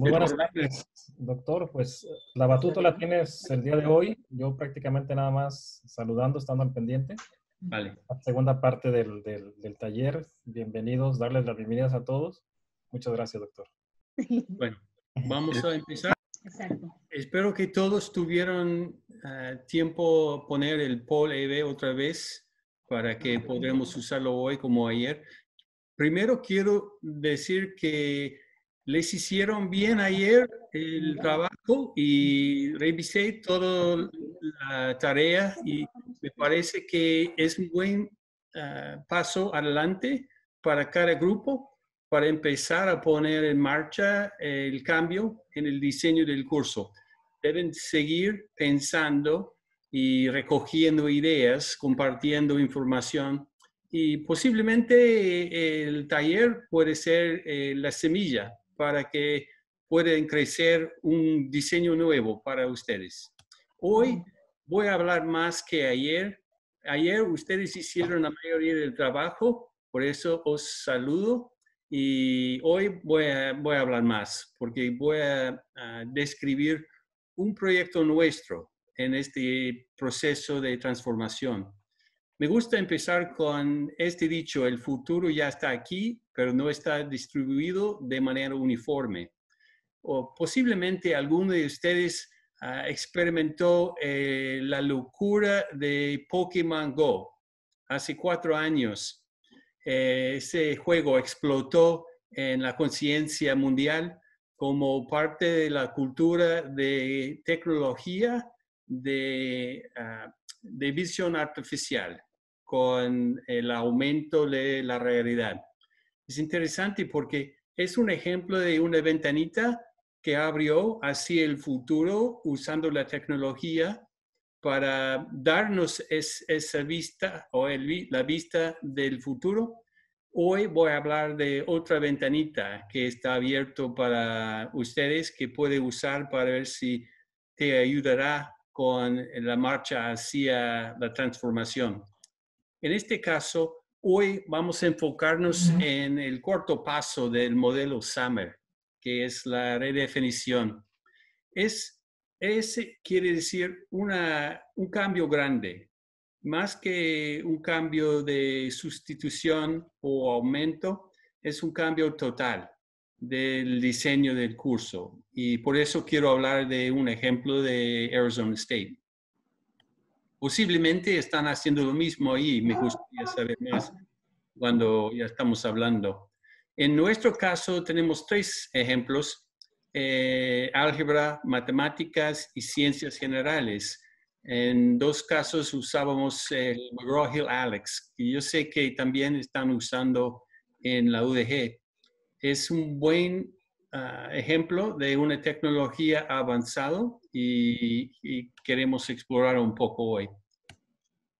Muy buenas tardes, doctor. Pues la batuta la tienes el día de hoy. Yo prácticamente nada más saludando, estando al pendiente. Vale. segunda parte del, taller. Bienvenidos, darles las bienvenidas a todos. Muchas gracias, doctor. Bueno, vamos a empezar. Espero que todos tuvieron eh, tiempo poner el poll EV otra vez para que podamos usarlo hoy como ayer. Primero quiero decir que les hicieron bien ayer el trabajo y revisé toda la tarea y me parece que es un buen ah, paso adelante para cada grupo para empezar a poner en marcha el cambio en el diseño del curso. Deben seguir pensando y recogiendo ideas, compartiendo información y posiblemente eh, el taller puede ser eh, la semilla para que puedan crecer un diseño nuevo para ustedes. Hoy voy a hablar más que ayer. Ayer ustedes hicieron la mayoría del trabajo, por eso os saludo y hoy voy a, hablar más porque voy a describir un proyecto nuestro en este proceso de transformación. Me gusta empezar con este dicho, el futuro ya está aquí, pero no está distribuido de manera uniforme. O posiblemente alguno de ustedes ah, experimentó eh, la locura de Pokémon Go hace cuatro años. Eh, ese juego explotó en la conciencia mundial como parte de la cultura de tecnología de ah, visión artificial con el aumento de la realidad. Es interesante porque es un ejemplo de una ventanita que abrió hacia el futuro usando la tecnología para darnos esa vista o la vista del futuro. Hoy voy a hablar de otra ventanita que está abierto para ustedes que puede usar para ver si te ayudará con la marcha hacia la transformación. En este caso, hoy vamos a enfocarnos en el cuarto paso del modelo Summer, que es la redefinición. Es, ese quiere decir un cambio grande, más que un cambio de sustitución o aumento, es un cambio total del diseño del curso. Y por eso quiero hablar de un ejemplo de Arizona State. Posiblemente están haciendo lo mismo ahí, me gustaría saber más cuando ya estamos hablando. En nuestro caso tenemos tres ejemplos, eh, álgebra, matemáticas y ciencias generales. En dos casos usábamos el McGraw-Hill Alex, que yo sé que también están usando en la UDG. Es un buen Ah, ejemplo de una tecnología avanzada y, queremos explorar un poco hoy.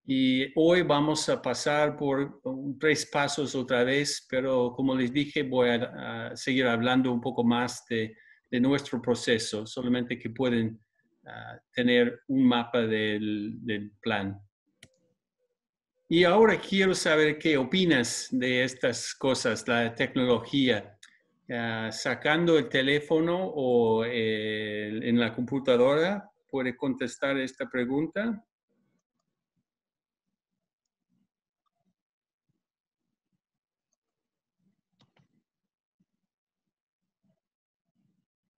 Y hoy vamos a pasar por tres pasos otra vez, pero como les dije, voy a, seguir hablando un poco más de, nuestro proceso, solamente que pueden ah, tener un mapa del, del plan. Y ahora quiero saber qué opinas de estas cosas, la tecnología. Ah, sacando el teléfono o eh, en la computadora, puede contestar esta pregunta.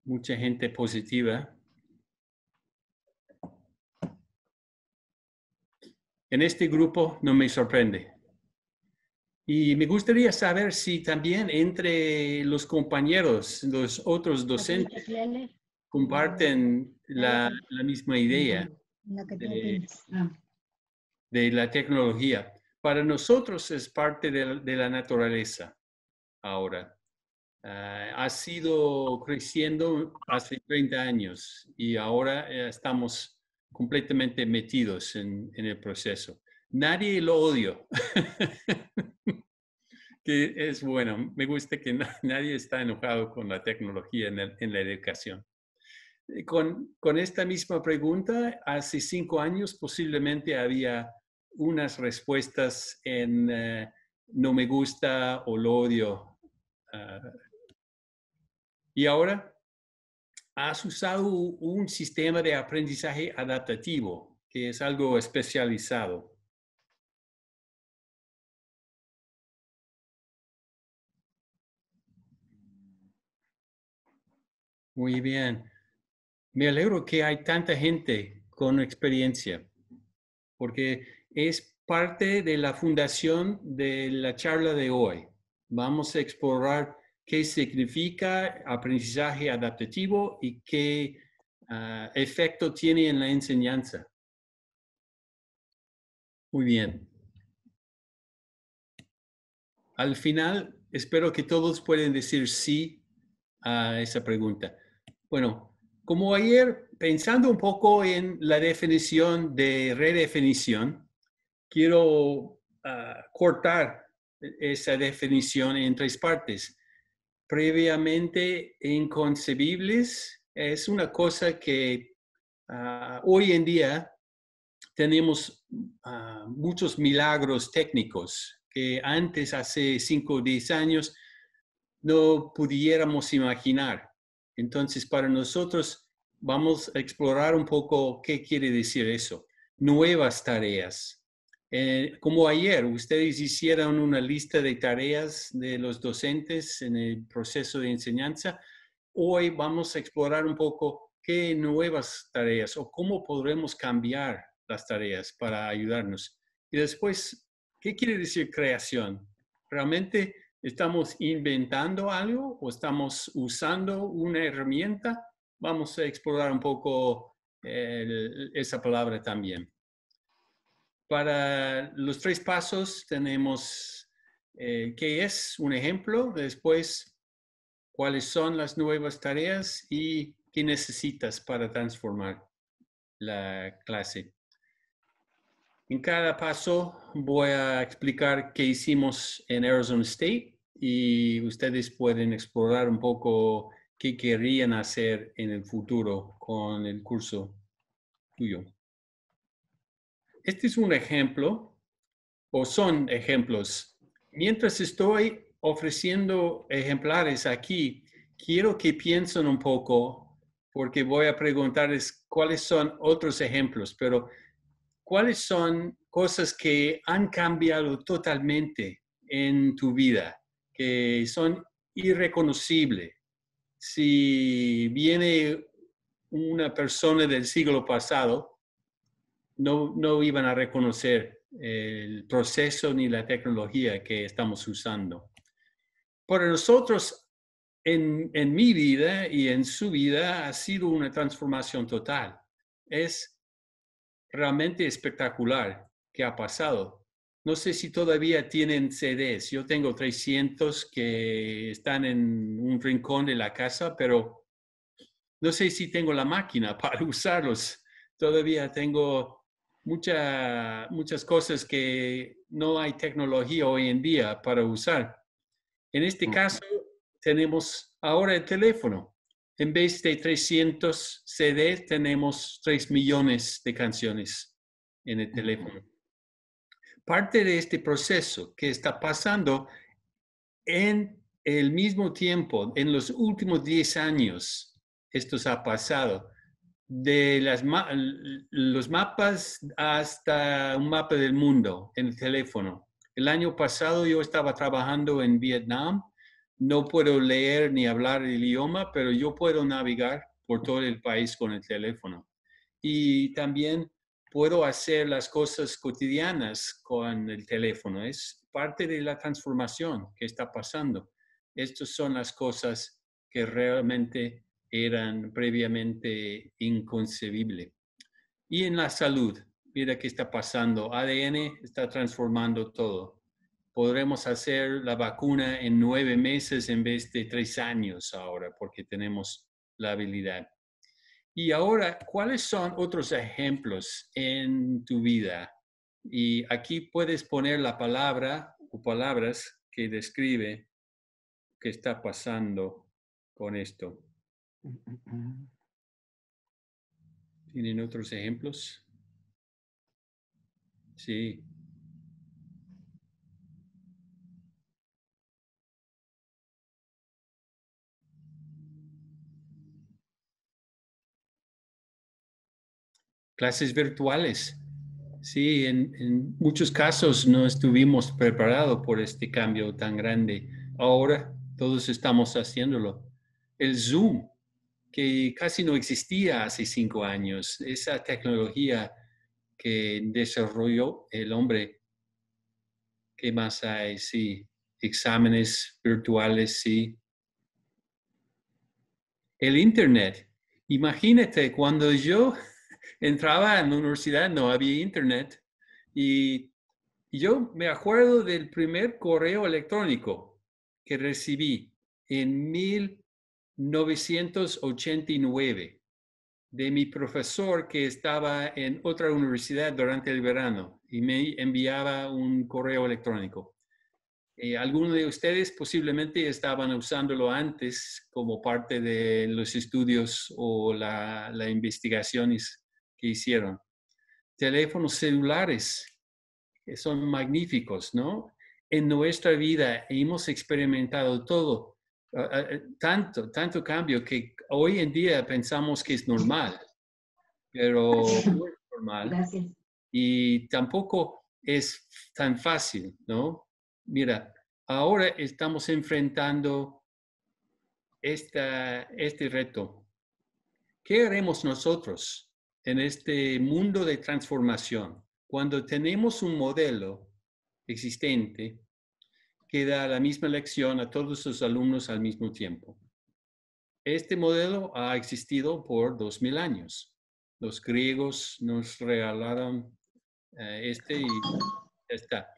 Mucha gente positiva. En este grupo no me sorprende. Y me gustaría saber si también entre los compañeros, los otros docentes, comparten ah. la, misma idea ah. de, la tecnología. Para nosotros es parte de, la naturaleza ahora. Ah, ha sido creciendo hace 30 años y ahora eh, estamos completamente metidos en el proceso nadie lo odio, que es bueno, me gusta que nadie está enojado con la tecnología en, la educación. Eh, con, esta misma pregunta, hace cinco años posiblemente había unas respuestas en eh, no me gusta o lo odio. Ah. y ahora, has usado un sistema de aprendizaje adaptativo, que es algo especializado. Muy bien. Me alegro que hay tanta gente con experiencia, porque es parte de la fundación de la charla de hoy. Vamos a explorar qué significa aprendizaje adaptativo y qué ah, efecto tiene en la enseñanza. Muy bien. Al final, espero que todos puedan decir sí a esa pregunta. Bueno, como ayer, pensando un poco en la definición de redefinición, quiero ah, cortar e-, esa definición en tres partes. Previamente inconcebibles es una cosa que ah, hoy en día tenemos ah, muchos milagros técnicos que antes, hace 5 o 10 años, no pudiéramos imaginar. Entonces, para nosotros vamos a explorar un poco qué quiere decir eso. Nuevas tareas. Eh, como ayer, ustedes hicieron una lista de tareas de los docentes en el proceso de enseñanza. Hoy vamos a explorar un poco qué nuevas tareas o cómo podremos cambiar las tareas para ayudarnos. Y después, ¿qué quiere decir creación? Realmente ¿Estamos inventando algo o estamos usando una herramienta? Vamos a explorar un poco eh, esa palabra también. Para los tres pasos tenemos eh, qué es un ejemplo, después cuáles son las nuevas tareas y qué necesitas para transformar la clase. En cada paso voy a explicar qué hicimos en Arizona State y ustedes pueden explorar un poco qué querrían hacer en el futuro con el curso tuyo. Este es un ejemplo, o son ejemplos. Mientras estoy ofreciendo ejemplares aquí, quiero que piensen un poco porque voy a preguntarles cuáles son otros ejemplos, pero ¿cuáles son cosas que han cambiado totalmente en tu vida, que son irreconocibles? Si viene una persona del siglo pasado, no, no iban a reconocer el proceso ni la tecnología que estamos usando. Para nosotros, en, en mi vida y en su vida, ha sido una transformación total. Es realmente espectacular que ha pasado. No sé si todavía tienen CDs. Yo tengo 300 que están en un rincón de la casa, pero no sé si tengo la máquina para usarlos. Todavía tengo mucha, muchas cosas que no hay tecnología hoy en día para usar. En este mm. caso, tenemos ahora el teléfono en vez de 300 CD, tenemos 3 millones de canciones en el teléfono. Parte de este proceso que está pasando en el mismo tiempo, en los últimos 10 años, esto ha pasado, de los mapas hasta un mapa del mundo en el teléfono. El año pasado yo estaba trabajando en Vietnam no puedo leer ni hablar el idioma, pero yo puedo navegar por todo el país con el teléfono. Y también puedo hacer las cosas cotidianas con el teléfono. Es parte de la transformación que está pasando. Estas son las cosas que realmente eran previamente inconcebibles. Y en la salud, mira qué está pasando. ADN está transformando todo podremos hacer la vacuna en nueve meses en vez de tres años ahora, porque tenemos la habilidad. Y ahora, ¿cuáles son otros ejemplos en tu vida? Y aquí puedes poner la palabra o palabras que describe qué está pasando con esto. ¿Tienen otros ejemplos? Sí. clases virtuales. Sí, en, muchos casos no estuvimos preparados por este cambio tan grande. Ahora todos estamos haciéndolo. El Zoom, que casi no existía hace cinco años, esa tecnología que desarrolló el hombre. ¿Qué más hay? Sí, exámenes virtuales, sí. El Internet. Imagínate, cuando yo entraba en la universidad, no había internet. Y yo me acuerdo del primer correo electrónico que recibí en 1989 de mi profesor que estaba en otra universidad durante el verano y me enviaba un correo electrónico. algunos de ustedes posiblemente estaban usándolo antes como parte de los estudios o la, investigación hicieron. Teléfonos celulares, que son magníficos, ¿no? En nuestra vida hemos experimentado todo, tanto, tanto cambio que hoy en día pensamos que es normal, pero es normal. Y tampoco es tan fácil, ¿no? Mira, ahora estamos enfrentando esta, este reto. ¿Qué haremos nosotros? en este mundo de transformación, cuando tenemos un modelo existente que da la misma lección a todos sus alumnos al mismo tiempo. Este modelo ha existido por dos mil años. Los griegos nos regalaron eh, este y está.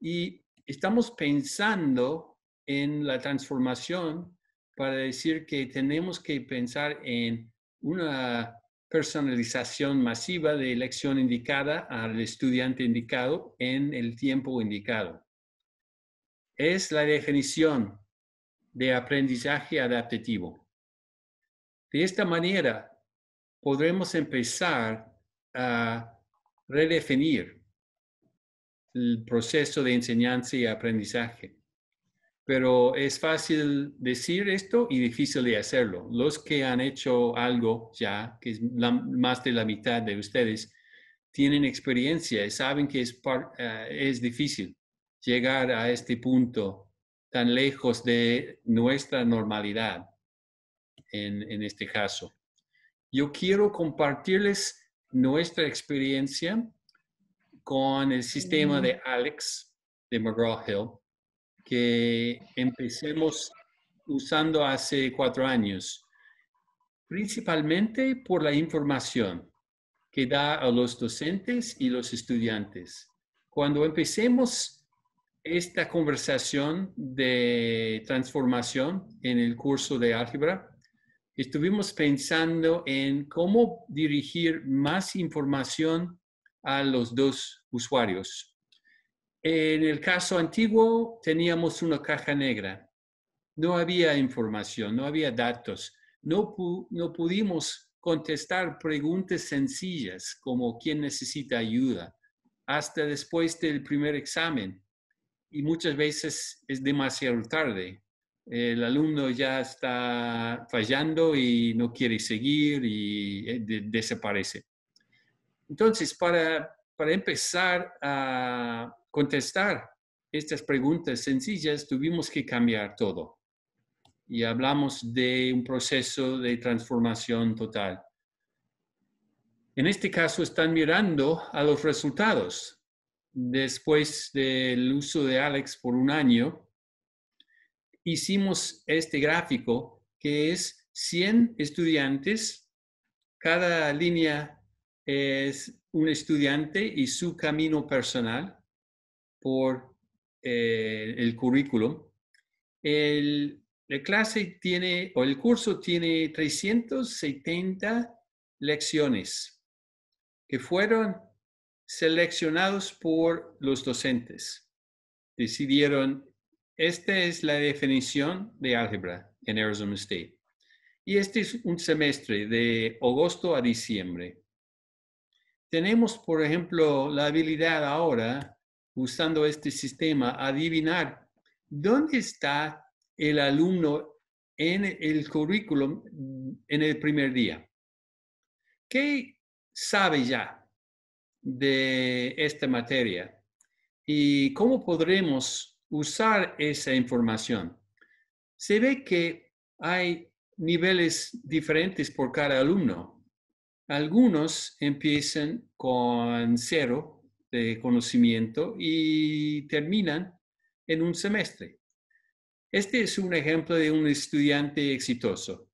Y estamos pensando en la transformación para decir que tenemos que pensar en una personalización masiva de elección indicada al estudiante indicado en el tiempo indicado. Es la definición de aprendizaje adaptativo. De esta manera, podremos empezar a redefinir el proceso de enseñanza y aprendizaje pero es fácil decir esto y difícil de hacerlo. Los que han hecho algo ya, que es más de la mitad de ustedes, tienen experiencia y saben que es, ah, es difícil llegar a este punto tan lejos de nuestra normalidad en, en este caso. Yo quiero compartirles nuestra experiencia con el sistema mm. de Alex de McGraw-Hill que empecemos usando hace cuatro años, principalmente por la información que da a los docentes y los estudiantes. Cuando empecemos esta conversación de transformación en el curso de álgebra, estuvimos pensando en cómo dirigir más información a los dos usuarios, en el caso antiguo teníamos una caja negra. No había información, no había datos. No, no pudimos contestar preguntas sencillas como quién necesita ayuda hasta después del primer examen. Y muchas veces es demasiado tarde. El alumno ya está fallando y no quiere seguir y eh, desaparece. Entonces, para para empezar a contestar estas preguntas sencillas, tuvimos que cambiar todo. Y hablamos de un proceso de transformación total. En este caso están mirando a los resultados. Después del uso de Alex por un año, hicimos este gráfico que es 100 estudiantes, cada línea es un estudiante y su camino personal por eh, el currículum. El, la clase tiene, o el curso tiene 370 lecciones que fueron seleccionados por los docentes. Decidieron, esta es la definición de álgebra en Arizona State. Y este es un semestre de agosto a diciembre tenemos, por ejemplo, la habilidad ahora, usando este sistema, adivinar dónde está el alumno en el currículum mm, en el primer día. ¿Qué sabe ya de esta materia? ¿Y cómo podremos usar esa información? Se ve que hay niveles diferentes por cada alumno algunos empiezan con cero de conocimiento y terminan en un semestre. Este es un ejemplo de un estudiante exitoso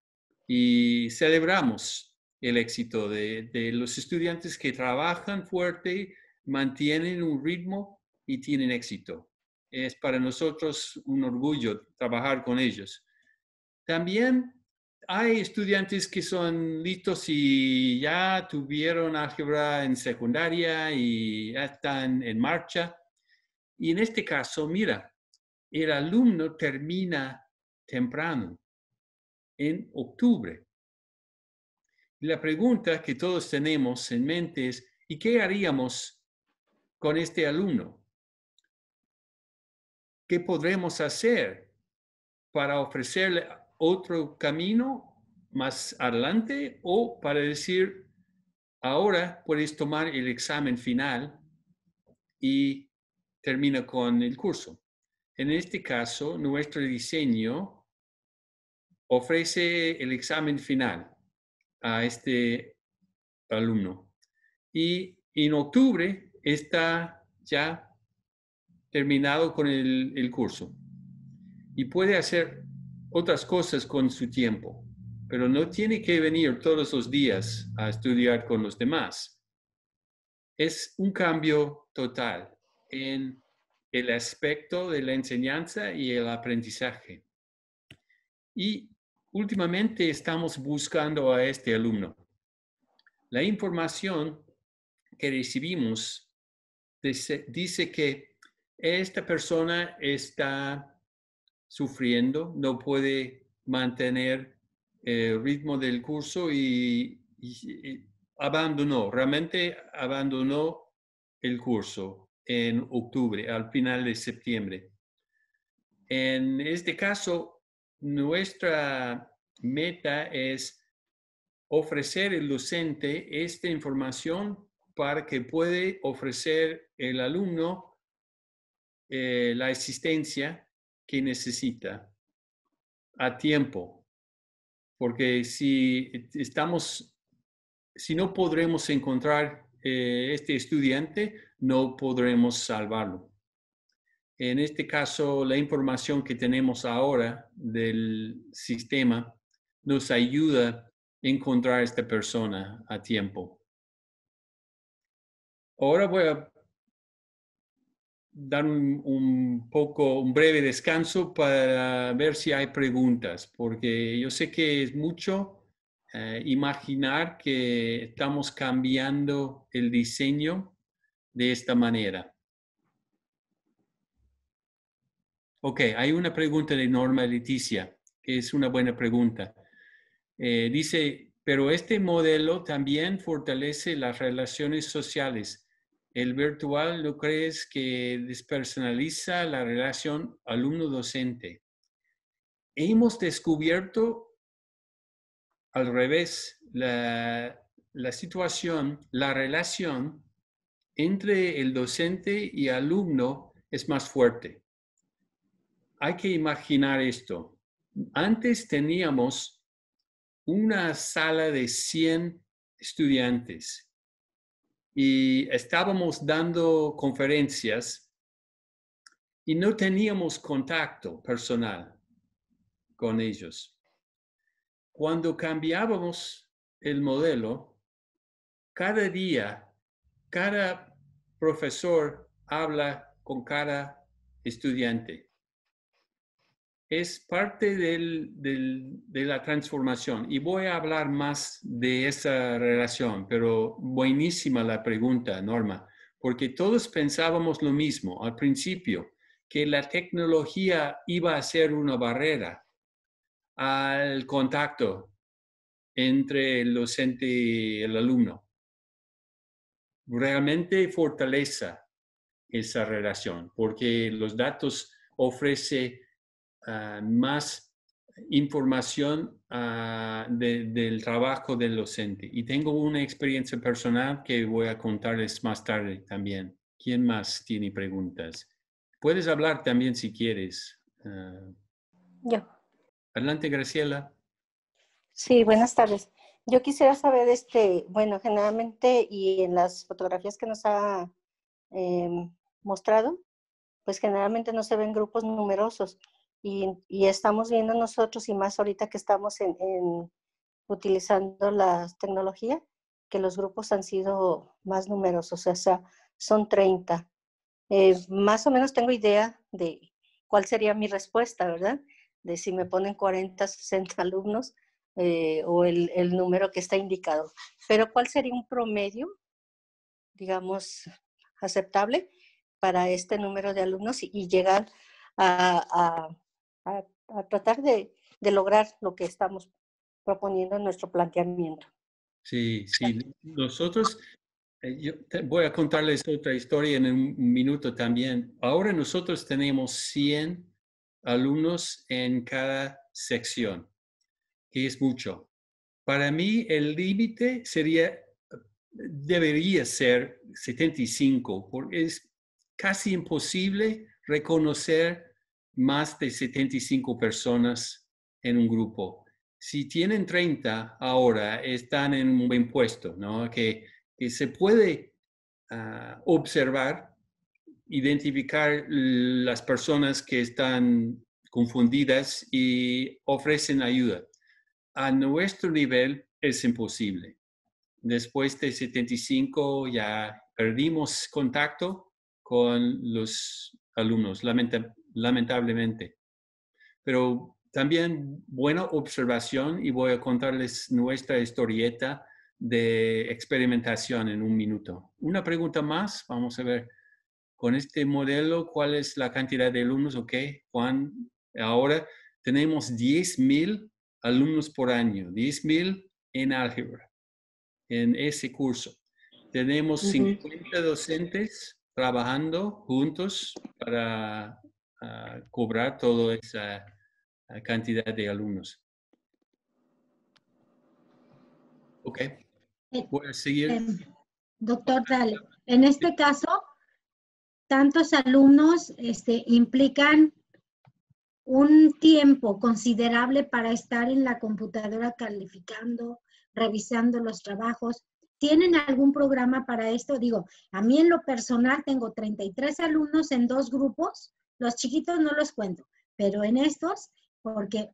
y celebramos el éxito de, los estudiantes que trabajan fuerte, mantienen un ritmo y tienen éxito. Es para nosotros un orgullo trabajar con ellos. También hay estudiantes que son listos y ya tuvieron álgebra en secundaria y ya están en marcha. Y en este caso, mira, el alumno termina temprano, en octubre. La pregunta que todos tenemos en mente es, ¿y qué haríamos con este alumno? ¿Qué podremos hacer para ofrecerle otro camino más adelante o para decir, ahora puedes tomar el examen final y termina con el curso. En este caso, nuestro diseño ofrece el examen final a este alumno. Y en octubre está ya terminado con el, curso. Y puede hacer otras cosas con su tiempo, pero no tiene que venir todos los días a estudiar con los demás. Es un cambio total en el aspecto de la enseñanza y el aprendizaje. Y últimamente estamos buscando a este alumno. La información que recibimos dice, que esta persona está sufriendo, no puede mantener eh, el ritmo del curso y, abandonó, realmente abandonó el curso en octubre, al final de septiembre. En este caso, nuestra meta es ofrecer el docente esta información para que puede ofrecer el alumno eh, la asistencia que necesita a tiempo, porque si e, estamos, si no podremos encontrar eh, este estudiante, no podremos salvarlo. En este caso, la información que tenemos ahora del sistema nos ayuda a encontrar esta persona a tiempo. Ahora voy a dar un, poco, un breve descanso para ver si hay preguntas, porque yo sé que es mucho eh, imaginar que estamos cambiando el diseño de esta manera. Ok, hay una pregunta de Norma Leticia, que es una buena pregunta. Eh, dice, pero este modelo también fortalece las relaciones sociales el virtual lo crees que despersonaliza la relación alumno-docente. Hemos descubierto al revés la, la situación, la relación entre el docente y alumno es más fuerte. Hay que imaginar esto. Antes teníamos una sala de 100 estudiantes y estábamos dando conferencias y no teníamos contacto personal con ellos. Cuando cambiábamos el modelo, cada día, cada profesor habla con cada estudiante es parte de la transformación. Y voy a hablar más de esa relación, pero buenísima la pregunta, Norma, porque todos pensábamos lo mismo al principio, que la tecnología iba a ser una barrera al contacto entre el docente y el alumno. Realmente fortaleza esa relación, porque los datos ofrece Ah, más información ah, del trabajo del docente. Y tengo una experiencia personal que voy a contarles más tarde también. ¿Quién más tiene preguntas? Puedes hablar también si quieres. Ah. Yo. Adelante, Graciela. Sí, buenas tardes. Yo quisiera saber, este, bueno, generalmente y en las fotografías que nos ha em, mostrado, pues generalmente no se ven grupos numerosos y, estamos viendo nosotros y más ahorita que estamos en, utilizando la tecnología, que los grupos han sido más numerosos, o sea, son 30. Eh, más o menos tengo idea de cuál sería mi respuesta, ¿verdad? De si me ponen 40, 60 alumnos eh, o el, número que está indicado. Pero ¿cuál sería un promedio, digamos, aceptable para este número de alumnos y, llegar a a, tratar de, lograr lo que estamos proponiendo en nuestro planteamiento. Sí, sí. Nosotros, eh, yo voy a contarles otra historia en un minuto también. Ahora nosotros tenemos 100 alumnos en cada sección, que es mucho. Para mí el límite sería, debería ser 75, porque es casi imposible reconocer más de 75 personas en un grupo. Si tienen 30 ahora, están en un buen puesto, ¿no? Que, se puede ah, observar, identificar las personas que están confundidas y ofrecen ayuda. A nuestro nivel es imposible. Después de 75 ya perdimos contacto con los alumnos, lamenta lamentablemente. Pero también buena observación y voy a contarles nuestra historieta de experimentación en un minuto. Una pregunta más, vamos a ver. Con este modelo, ¿cuál es la cantidad de alumnos? Ok, Juan, ahora tenemos 10.000 alumnos por año, 10.000 en álgebra, en ese curso. Tenemos 50 docentes trabajando juntos para cobrar toda esa eh, cantidad de alumnos. Ok. Eh, seguir. Eh, doctor, dale. En este caso, tantos alumnos este, implican un tiempo considerable para estar en la computadora calificando, revisando los trabajos. ¿Tienen algún programa para esto? Digo, a mí en lo personal tengo 33 alumnos en dos grupos los chiquitos no los cuento, pero en estos, porque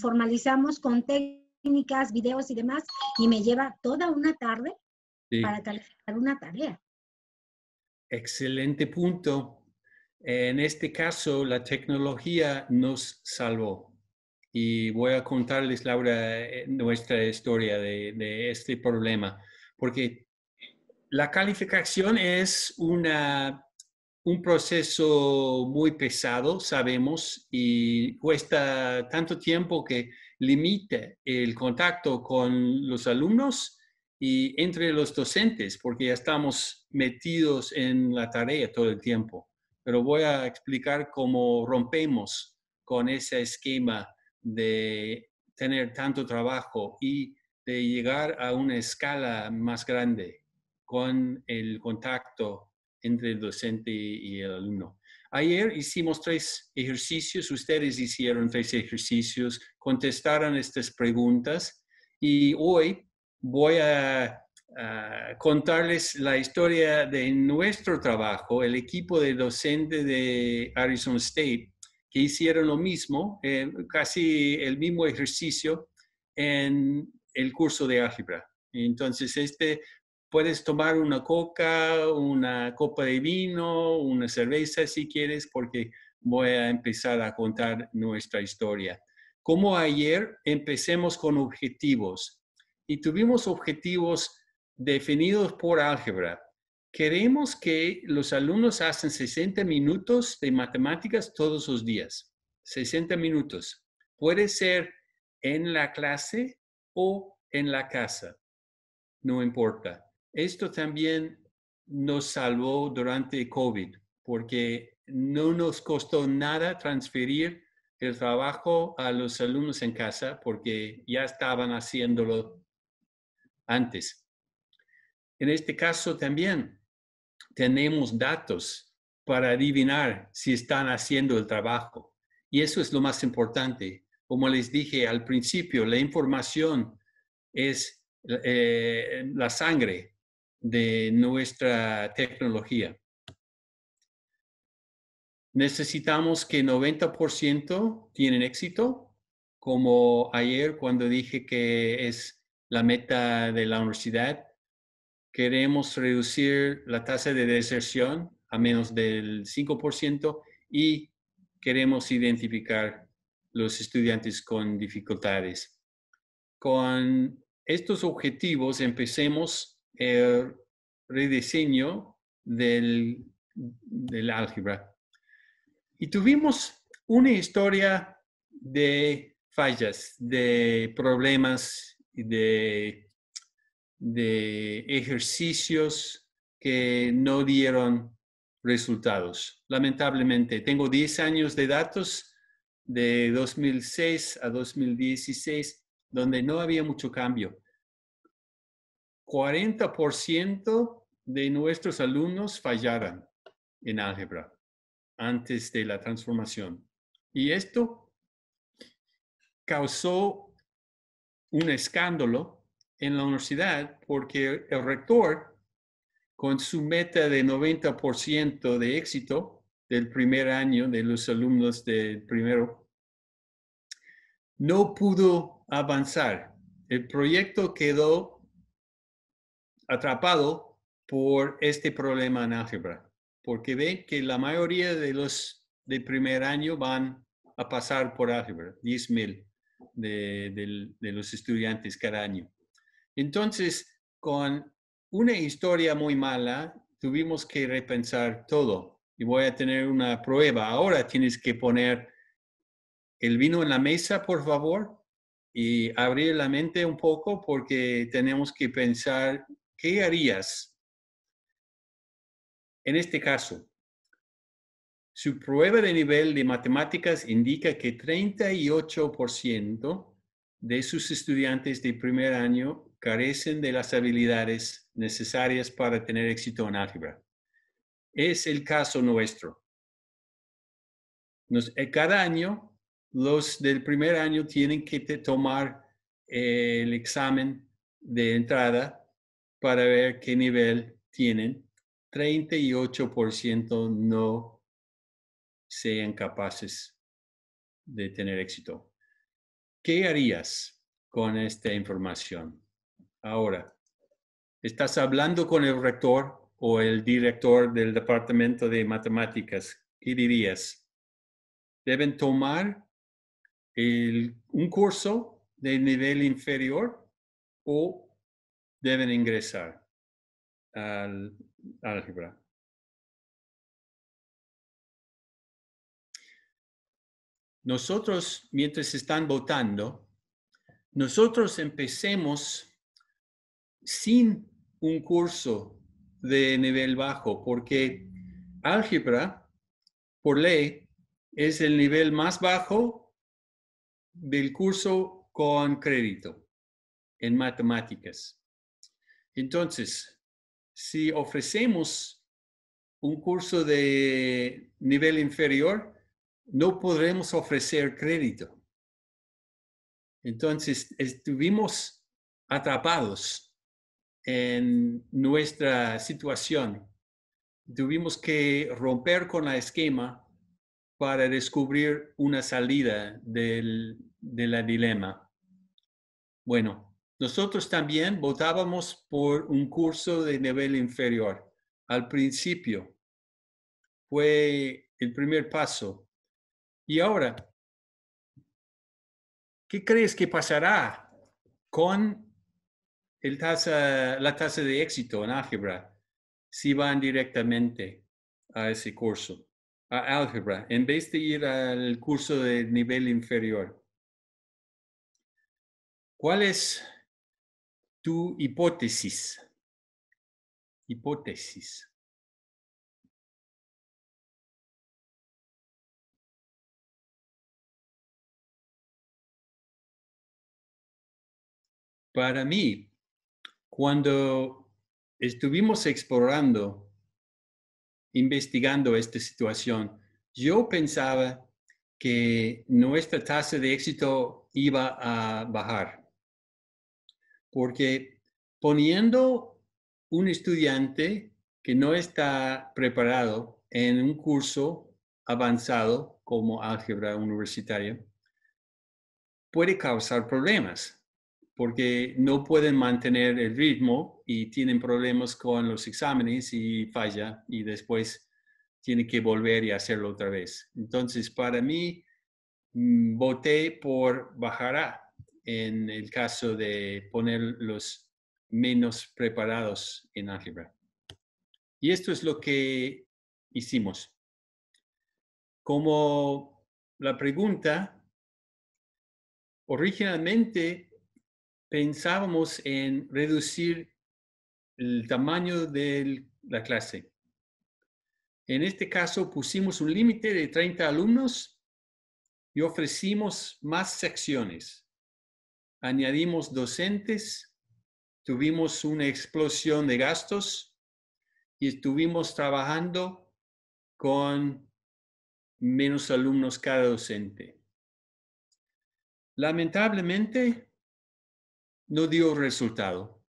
formalizamos con técnicas, videos y demás, y me lleva toda una tarde para calificar una tarea. Excelente punto. En este caso, la tecnología nos salvó. Y voy a contarles, Laura, eh, nuestra historia de este problema, porque la calificación es una un proceso muy pesado, sabemos, y cuesta tanto tiempo que limita el contacto con los alumnos y entre los docentes, porque ya estamos metidos en la tarea todo el tiempo. Pero voy a explicar cómo rompemos con ese esquema de tener tanto trabajo y de llegar a una escala más grande con el contacto entre el docente y el alumno. Ayer hicimos tres ejercicios, ustedes hicieron tres ejercicios, contestaron estas preguntas y hoy voy a, contarles la historia de nuestro trabajo, el equipo de docente de Arizona State, que hicieron lo mismo, eh, casi el mismo ejercicio en el curso de álgebra. Entonces, este puedes tomar una coca, una copa de vino, una cerveza si quieres, porque voy a empezar a contar nuestra historia. Como ayer, empecemos con objetivos y tuvimos objetivos definidos por álgebra. Queremos que los alumnos hacen 60 minutos de matemáticas todos los días. 60 minutos. Puede ser en la clase o en la casa. No importa esto también nos salvó durante COVID, porque no nos costó nada transferir el trabajo a los alumnos en casa, porque ya estaban haciéndolo antes. En este caso también tenemos datos para adivinar si están haciendo el trabajo. Y eso es lo más importante. Como les dije al principio, la información es eh, la sangre de nuestra tecnología. Necesitamos que 90% tienen éxito, como ayer cuando dije que es la meta de la universidad. Queremos reducir la tasa de deserción a menos del 5% y queremos identificar los estudiantes con dificultades. Con estos objetivos empecemos el rediseño del, álgebra. Y tuvimos una historia de fallas, de problemas, de, de ejercicios que no dieron resultados. Lamentablemente, tengo 10 años de datos de 2006 a 2016 donde no había mucho cambio. 40% de nuestros alumnos fallaran en álgebra antes de la transformación. Y esto causó un escándalo en la universidad porque el rector, con su meta de 90% de éxito del primer año de los alumnos del primero, no pudo avanzar. El proyecto quedó atrapado por este problema en álgebra, porque ve que la mayoría de los de primer año van a pasar por álgebra, 10.000 de, de los estudiantes cada año. Entonces, con una historia muy mala, tuvimos que repensar todo. Y voy a tener una prueba. Ahora tienes que poner el vino en la mesa, por favor, y abrir la mente un poco porque tenemos que pensar ¿Qué harías en este caso? Su prueba de nivel de matemáticas indica que 38% de sus estudiantes de primer año carecen de las habilidades necesarias para tener éxito en álgebra. Es el caso nuestro. Eh, cada año, los del primer año tienen que tomar eh, el examen de entrada para ver qué nivel tienen. 38% no sean capaces de tener éxito. ¿Qué harías con esta información? Ahora, ¿estás hablando con el rector o el director del departamento de matemáticas? ¿Qué dirías? ¿Deben tomar un curso de nivel inferior o deben ingresar al álgebra. Nosotros, mientras están votando, nosotros empecemos sin un curso de nivel bajo, porque álgebra, por ley, es el nivel más bajo del curso con crédito en matemáticas. Entonces, si ofrecemos un curso de nivel inferior, no podremos ofrecer crédito. Entonces, estuvimos atrapados en nuestra situación. Tuvimos que romper con la esquema para descubrir una salida del, la dilema. Bueno, nosotros también votábamos por un curso de nivel inferior al principio. Fue el primer paso. Y ahora, ¿qué crees que pasará con el la tasa de éxito en álgebra si van directamente a ese curso, a álgebra, en vez de ir al curso de nivel inferior? ¿Cuál es tu hipótesis. Hipótesis. Para mí, cuando estuvimos explorando, investigando esta situación, yo pensaba que nuestra tasa de éxito iba a bajar porque poniendo un estudiante que no está preparado en un curso avanzado como álgebra universitaria, puede causar problemas porque no pueden mantener el ritmo y tienen problemas con los exámenes y falla y después tiene que volver y hacerlo otra vez. Entonces, para mí, mm, voté por bajar A en el caso de poner los menos preparados en álgebra. Y esto es lo que hicimos. Como la pregunta, originalmente pensábamos en reducir el tamaño de la clase. En este caso pusimos un límite de 30 alumnos y ofrecimos más secciones añadimos docentes, tuvimos una explosión de gastos y estuvimos trabajando con menos alumnos cada docente. Lamentablemente, no dio resultado.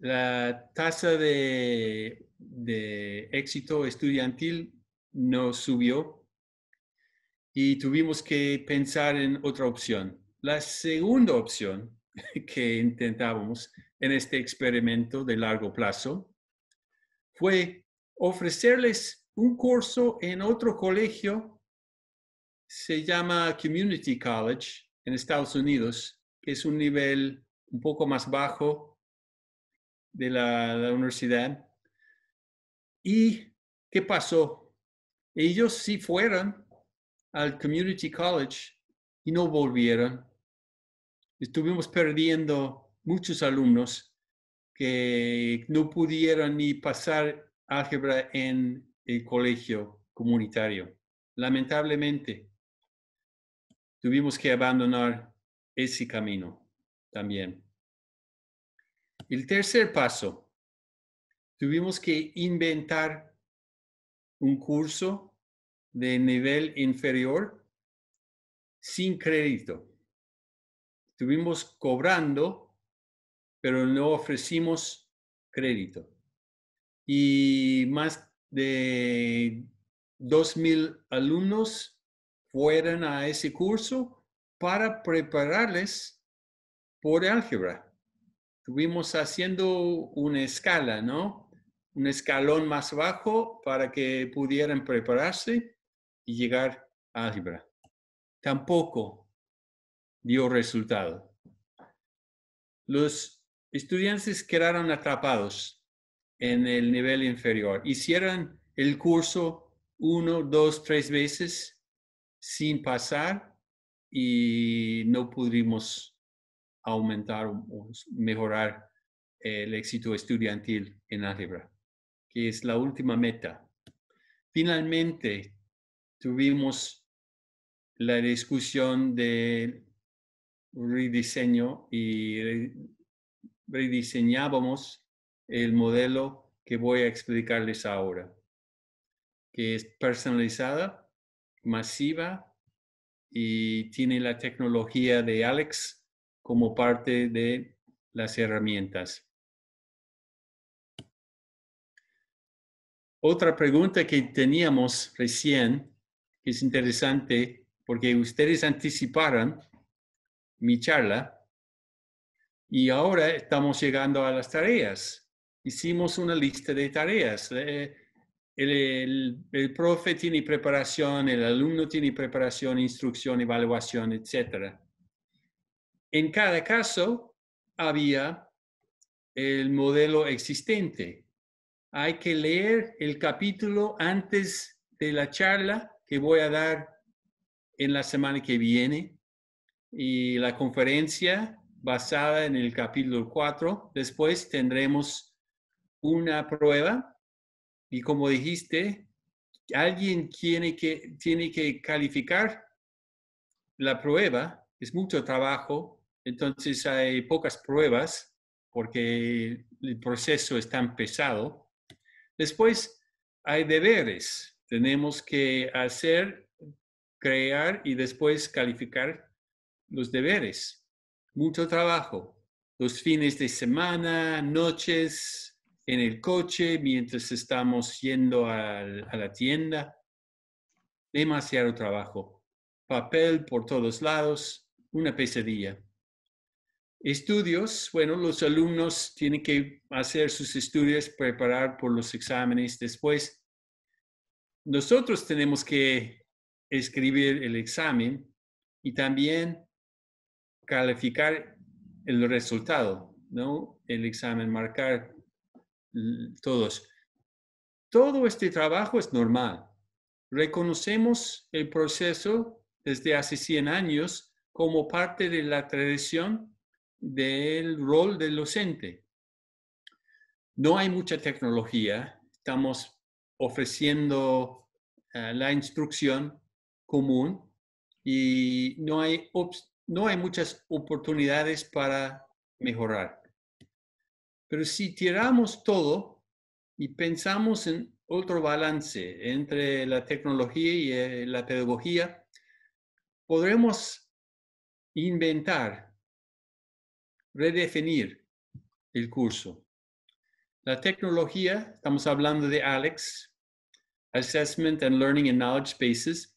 La tasa de, de éxito estudiantil no subió y tuvimos que pensar en otra opción. La segunda opción que intentábamos en este experimento de largo plazo fue ofrecerles un curso en otro colegio, se llama Community College en Estados Unidos, que es un nivel un poco más bajo de la, universidad. ¿Y qué pasó? Ellos sí fueron al community college y no volvieron. Estuvimos perdiendo muchos alumnos que no pudieron ni pasar álgebra en el colegio comunitario. Lamentablemente, tuvimos que abandonar ese camino también. El tercer paso, tuvimos que inventar un curso de nivel inferior sin crédito. Estuvimos cobrando, pero no ofrecimos crédito. Y más de 2.000 alumnos fueron a ese curso para prepararles por álgebra. Estuvimos haciendo una escala, ¿no? Un escalón más bajo para que pudieran prepararse y llegar a ah, álgebra. Tampoco dio resultado. Los estudiantes quedaron atrapados en el nivel inferior. Hicieron el curso uno, dos, tres veces sin pasar y no pudimos aumentar o mejorar el éxito estudiantil en álgebra, que es la última meta. Finalmente, tuvimos la discusión de rediseño y rediseñábamos el modelo que voy a explicarles ahora, que es personalizada, masiva y tiene la tecnología de Alex como parte de las herramientas. Otra pregunta que teníamos recién es interesante porque ustedes anticiparon mi charla y ahora estamos llegando a las tareas. Hicimos una lista de tareas. El, profe tiene preparación, el alumno tiene preparación, instrucción, evaluación, etc. En cada caso había el modelo existente. Hay que leer el capítulo antes de la charla que voy a dar en la semana que viene y la conferencia basada en el capítulo 4. Después tendremos una prueba y como dijiste, alguien tiene que, tiene que calificar la prueba. Es mucho trabajo, entonces hay pocas pruebas porque el proceso es tan pesado. Después hay deberes tenemos que hacer, crear y después calificar los deberes. Mucho trabajo. Los fines de semana, noches, en el coche, mientras estamos yendo a, la tienda. Demasiado trabajo. Papel por todos lados. Una pesadilla estudios, bueno, los alumnos tienen que hacer sus estudios, preparar por los exámenes después nosotros tenemos que escribir el examen y también calificar el resultado, ¿no? El examen, marcar todos. Todo este trabajo es normal. Reconocemos el proceso desde hace 100 años como parte de la tradición del rol del docente. No hay mucha tecnología, estamos ofreciendo ah, la instrucción común y no hay, no hay muchas oportunidades para mejorar. Pero si tiramos todo y pensamos en otro balance entre la tecnología y eh, la pedagogía, podremos inventar, redefinir el curso. La tecnología, estamos hablando de Alex, Assessment and Learning in Knowledge Spaces,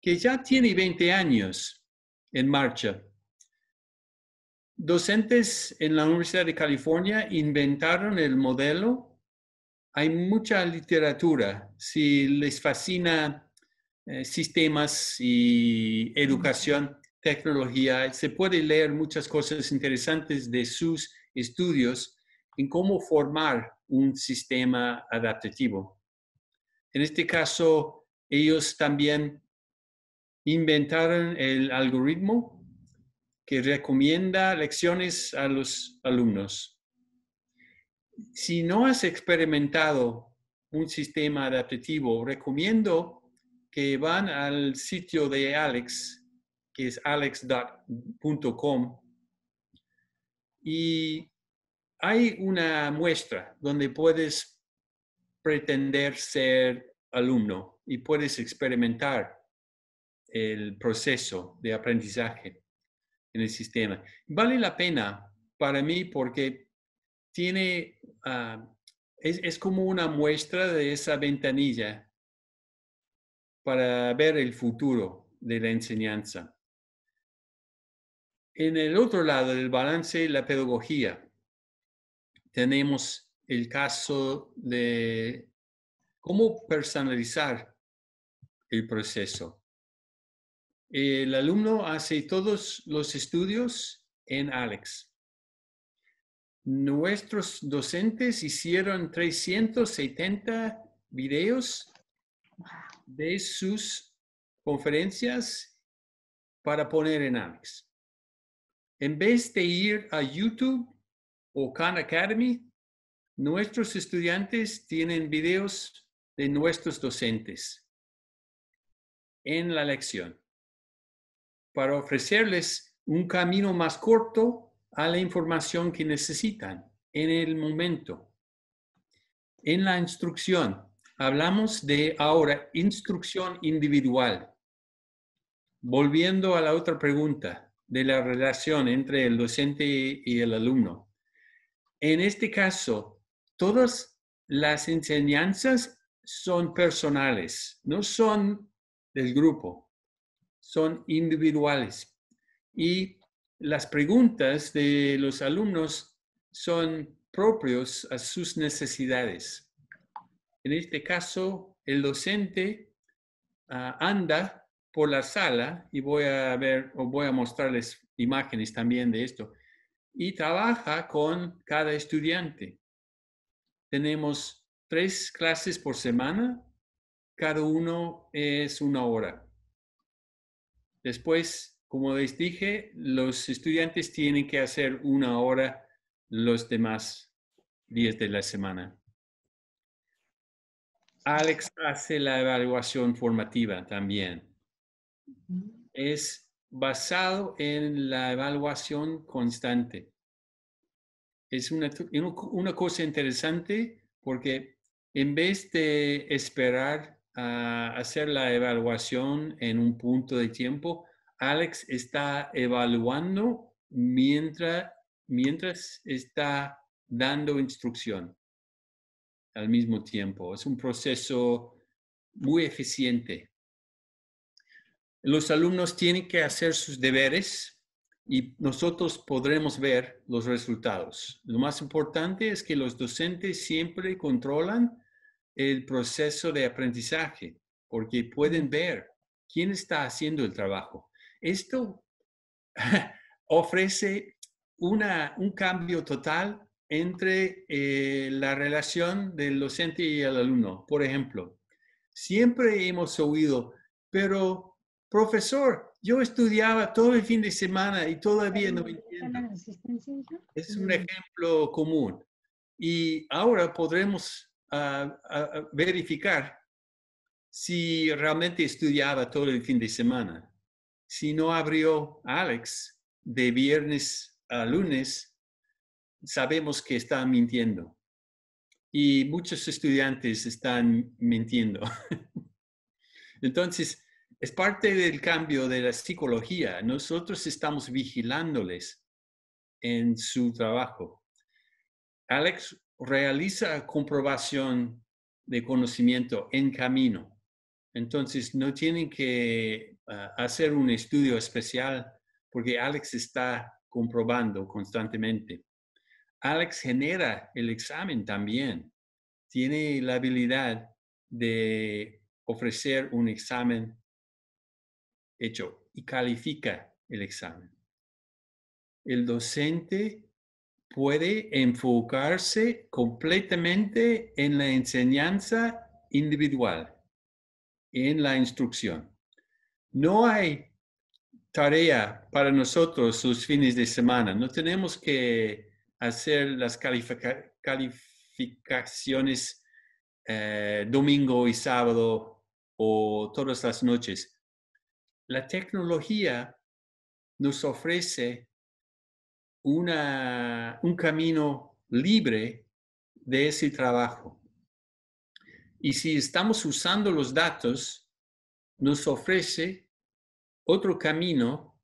que ya tiene 20 años en marcha. Docentes en la Universidad de California inventaron el modelo. Hay mucha literatura. Si les fascina eh, sistemas y educación, tecnología, se puede leer muchas cosas interesantes de sus estudios en cómo formar un sistema adaptativo. En este caso, ellos también inventaron el algoritmo que recomienda lecciones a los alumnos. Si no has experimentado un sistema adaptativo, recomiendo que van al sitio de Alex, que es alex.com, y hay una muestra donde puedes pretender ser alumno y puedes experimentar el proceso de aprendizaje en el sistema. Vale la pena para mí porque tiene, ah, es, es, como una muestra de esa ventanilla para ver el futuro de la enseñanza. En el otro lado del balance, la pedagogía tenemos el caso de cómo personalizar el proceso. El alumno hace todos los estudios en Alex. Nuestros docentes hicieron 370 videos de sus conferencias para poner en Alex. En vez de ir a YouTube o Khan Academy, nuestros estudiantes tienen videos de nuestros docentes en la lección para ofrecerles un camino más corto a la información que necesitan en el momento. En la instrucción, hablamos de ahora instrucción individual. Volviendo a la otra pregunta de la relación entre el docente y el alumno. En este caso, todas las enseñanzas son personales, no son del grupo, son individuales. Y las preguntas de los alumnos son propios a sus necesidades. En este caso, el docente ah, anda por la sala y voy a ver o voy a mostrarles imágenes también de esto y trabaja con cada estudiante. Tenemos tres clases por semana, cada uno es una hora. Después, como les dije, los estudiantes tienen que hacer una hora los demás días de la semana. Alex hace la evaluación formativa también. Es basado en la evaluación constante. Es una, cosa interesante porque en vez de esperar a hacer la evaluación en un punto de tiempo, Alex está evaluando mientras está dando instrucción al mismo tiempo. Es un proceso muy eficiente los alumnos tienen que hacer sus deberes y nosotros podremos ver los resultados. Lo más importante es que los docentes siempre controlan el proceso de aprendizaje porque pueden ver quién está haciendo el trabajo. Esto ofrece un cambio total entre eh, la relación del docente y el alumno. Por ejemplo, siempre hemos oído, pero profesor, yo estudiaba todo el fin de semana y todavía no entiendo. Es un ejemplo común. Y ahora podremos ah, ah, ah, verificar si realmente estudiaba todo el fin de semana. Si no abrió Alex de viernes a lunes, sabemos que está mintiendo. Y muchos estudiantes están mintiendo. Entonces, es parte del cambio de la psicología. Nosotros estamos vigilándoles en su trabajo. Alex realiza comprobación de conocimiento en camino. Entonces, no tienen que ah, hacer un estudio especial porque Alex está comprobando constantemente. Alex genera el examen también. Tiene la habilidad de ofrecer un examen hecho y califica el examen. El docente puede enfocarse completamente en la enseñanza individual, en la instrucción. No hay tarea para nosotros sus fines de semana. No tenemos que hacer las calificaciones eh, domingo y sábado o todas las noches la tecnología nos ofrece un camino libre de ese trabajo. Y si estamos usando los datos, nos ofrece otro camino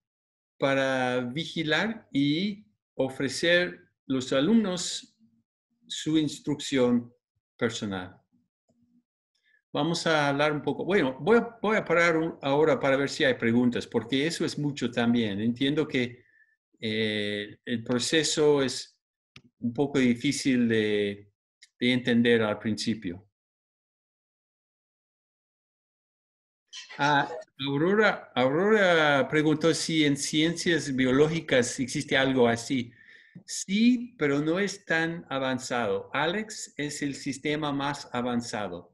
para vigilar y ofrecer los alumnos su instrucción personal. Vamos a hablar un poco. Bueno, voy a, parar ahora para ver si hay preguntas, porque eso es mucho también. Entiendo que eh, el proceso es un poco difícil de, entender al principio. Ah, Aurora, Aurora preguntó si en ciencias biológicas existe algo así. Sí, pero no es tan avanzado. Alex es el sistema más avanzado.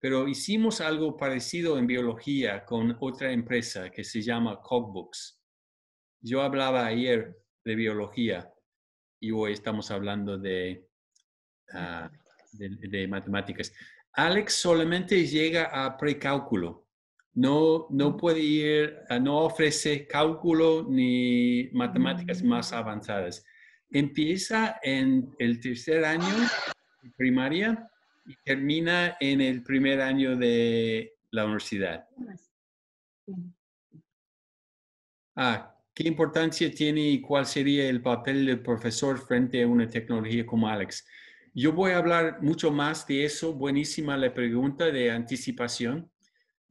Pero hicimos algo parecido en biología con otra empresa que se llama Cogbooks. Yo hablaba ayer de biología y hoy estamos hablando de, ah, de, matemáticas. Alex solamente llega a precálculo. No, no puede ir, ah, no ofrece cálculo ni matemáticas mm. más avanzadas. Empieza en el tercer año primaria y termina en el primer año de la universidad. Ah, ¿Qué importancia tiene y cuál sería el papel del profesor frente a una tecnología como Alex? Yo voy a hablar mucho más de eso. Buenísima la pregunta de anticipación.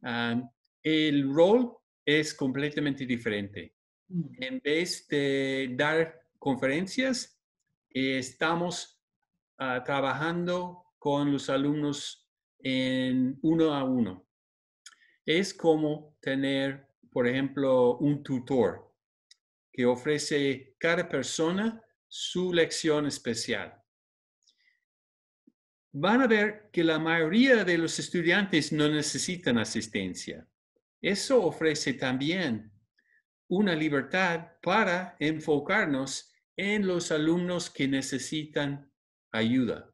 Ah, el rol es completamente diferente. Mm. En vez de dar conferencias, estamos ah, trabajando con los alumnos en uno a uno. Es como tener, por ejemplo, un tutor que ofrece cada persona su lección especial. Van a ver que la mayoría de los estudiantes no necesitan asistencia. Eso ofrece también una libertad para enfocarnos en los alumnos que necesitan ayuda.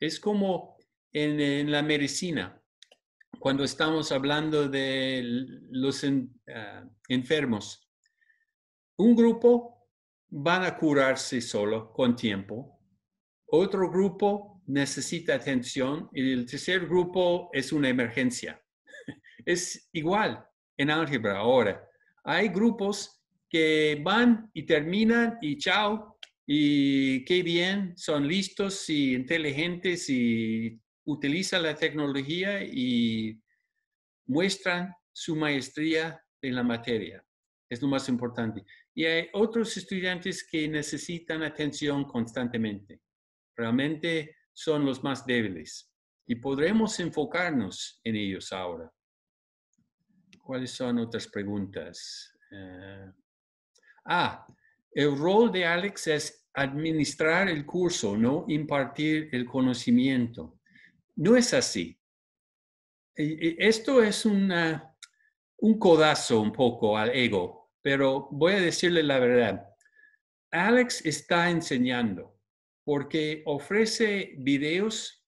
Es como en, la medicina, cuando estamos hablando de los ah, enfermos. Un grupo van a curarse solo con tiempo, otro grupo necesita atención y el tercer grupo es una emergencia. Es igual en álgebra ahora. Hay grupos que van y terminan y chao, y qué bien, son listos y inteligentes y utilizan la tecnología y muestran su maestría en la materia. Es lo más importante. Y hay otros estudiantes que necesitan atención constantemente. Realmente son los más débiles y podremos enfocarnos en ellos ahora. ¿Cuáles son otras preguntas? Eh, ah, el rol de Alex es administrar el curso, no impartir el conocimiento. No es así. Esto es una, un codazo un poco al ego, pero voy a decirle la verdad. Alex está enseñando porque ofrece videos,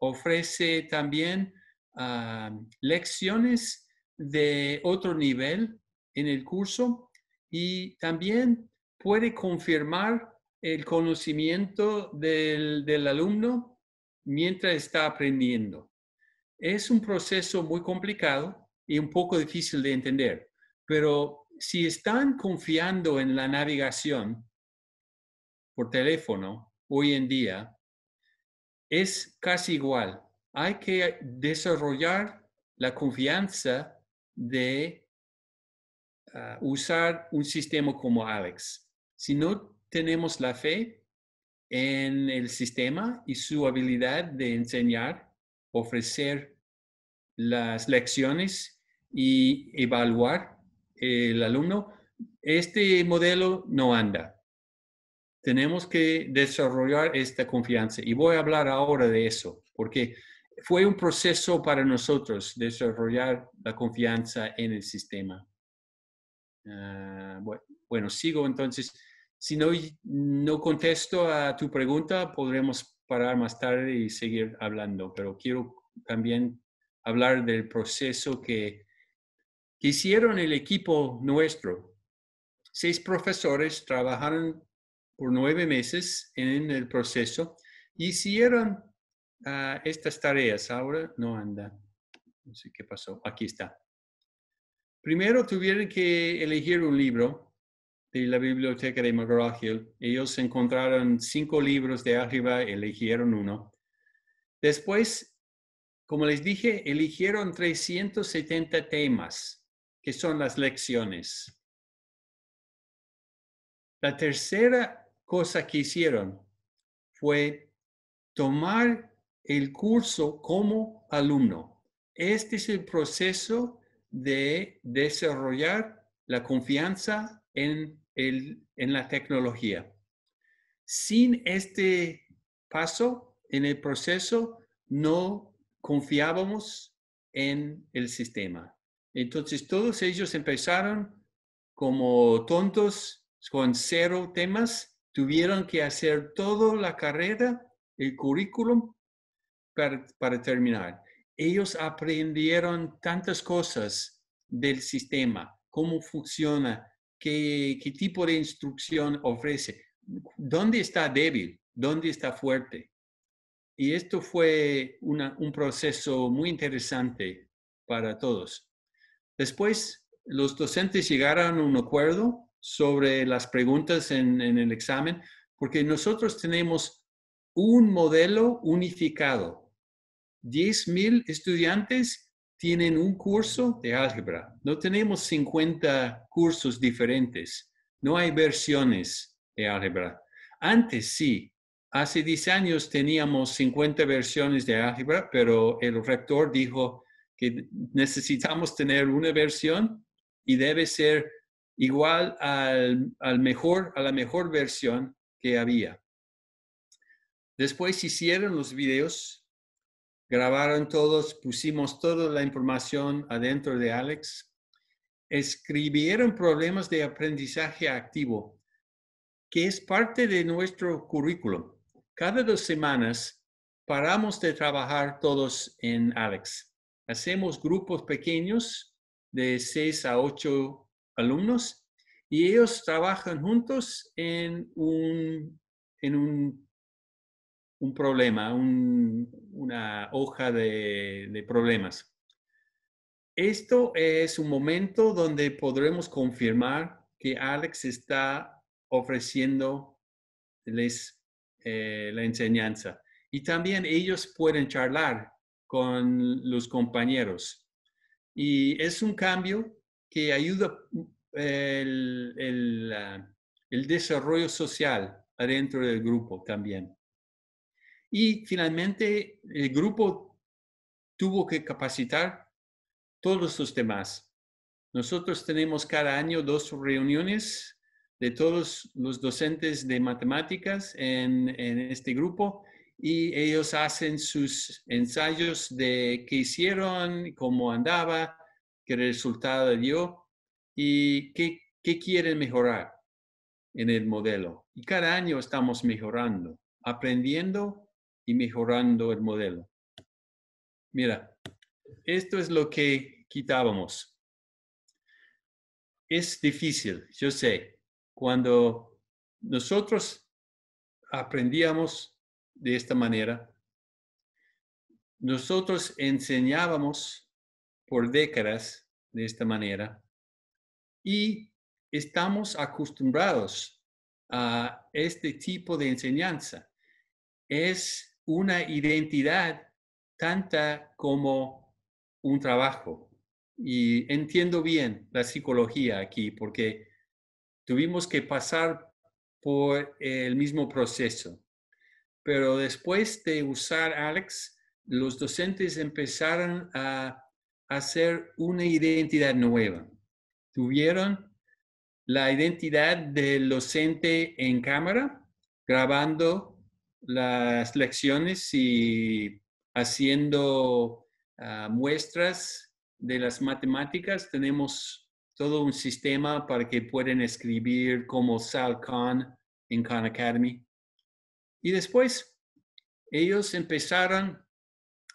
ofrece también ah, lecciones de otro nivel en el curso y también puede confirmar el conocimiento del, alumno mientras está aprendiendo. Es un proceso muy complicado y un poco difícil de entender, pero si están confiando en la navegación por teléfono hoy en día, es casi igual. Hay que desarrollar la confianza de ah, usar un sistema como Alex. Si no tenemos la fe en el sistema y su habilidad de enseñar, ofrecer las lecciones y evaluar el alumno, este modelo no anda. Tenemos que desarrollar esta confianza y voy a hablar ahora de eso, porque fue un proceso para nosotros desarrollar la confianza en el sistema. Ah, bueno, sigo entonces. Si no, no contesto a tu pregunta, podremos parar más tarde y seguir hablando, pero quiero también hablar del proceso que, hicieron el equipo nuestro. Seis profesores trabajaron por nueve meses en el proceso y hicieron ah, estas tareas. Ahora no anda. No sé qué pasó. Aquí está. Primero tuvieron que elegir un libro de la biblioteca de McGraw Hill. Ellos encontraron cinco libros de arriba, eligieron uno. Después, como les dije, eligieron 370 temas, que son las lecciones. La tercera cosa que hicieron fue tomar el curso como alumno. Este es el proceso de desarrollar la confianza en en la tecnología. Sin este paso en el proceso, no confiábamos en el sistema. Entonces todos ellos empezaron como tontos con cero temas, tuvieron que hacer toda la carrera, el currículum, para, para terminar. Ellos aprendieron tantas cosas del sistema, cómo funciona qué, tipo de instrucción ofrece, dónde está débil, dónde está fuerte. Y esto fue un proceso muy interesante para todos. Después, los docentes llegaron a un acuerdo sobre las preguntas en, el examen, porque nosotros tenemos un modelo unificado. 10.000 estudiantes tienen un curso de álgebra. No tenemos 50 cursos diferentes. No hay versiones de álgebra. Antes sí. Hace 10 años teníamos 50 versiones de álgebra, pero el rector dijo que necesitamos tener una versión y debe ser igual al, mejor, a la mejor versión que había. Después hicieron los videos grabaron todos, pusimos toda la información adentro de Alex, escribieron problemas de aprendizaje activo, que es parte de nuestro currículo. Cada dos semanas paramos de trabajar todos en Alex. Hacemos grupos pequeños de seis a ocho alumnos y ellos trabajan juntos en un, en un un problema, una hoja de, problemas. Esto es un momento donde podremos confirmar que Alex está ofreciendo eh, la enseñanza. Y también ellos pueden charlar con los compañeros. Y es un cambio que ayuda el, el ah, desarrollo social adentro del grupo también. Y finalmente el grupo tuvo que capacitar todos los demás. Nosotros tenemos cada año dos reuniones de todos los docentes de matemáticas en, este grupo y ellos hacen sus ensayos de qué hicieron, cómo andaba, qué resultado dio y qué quieren mejorar en el modelo. Y cada año estamos mejorando, aprendiendo y mejorando el modelo. Mira, esto es lo que quitábamos. Es difícil, yo sé. Cuando nosotros aprendíamos de esta manera, nosotros enseñábamos por décadas de esta manera y estamos acostumbrados a este tipo de enseñanza. Es una identidad tanta como un trabajo. Y entiendo bien la psicología aquí porque tuvimos que pasar por el mismo proceso. Pero después de usar Alex, los docentes empezaron a hacer una identidad nueva. Tuvieron la identidad del docente en cámara, grabando las lecciones y haciendo ah, muestras de las matemáticas. Tenemos todo un sistema para que puedan escribir como Sal Khan en Khan Academy. Y después ellos empezaron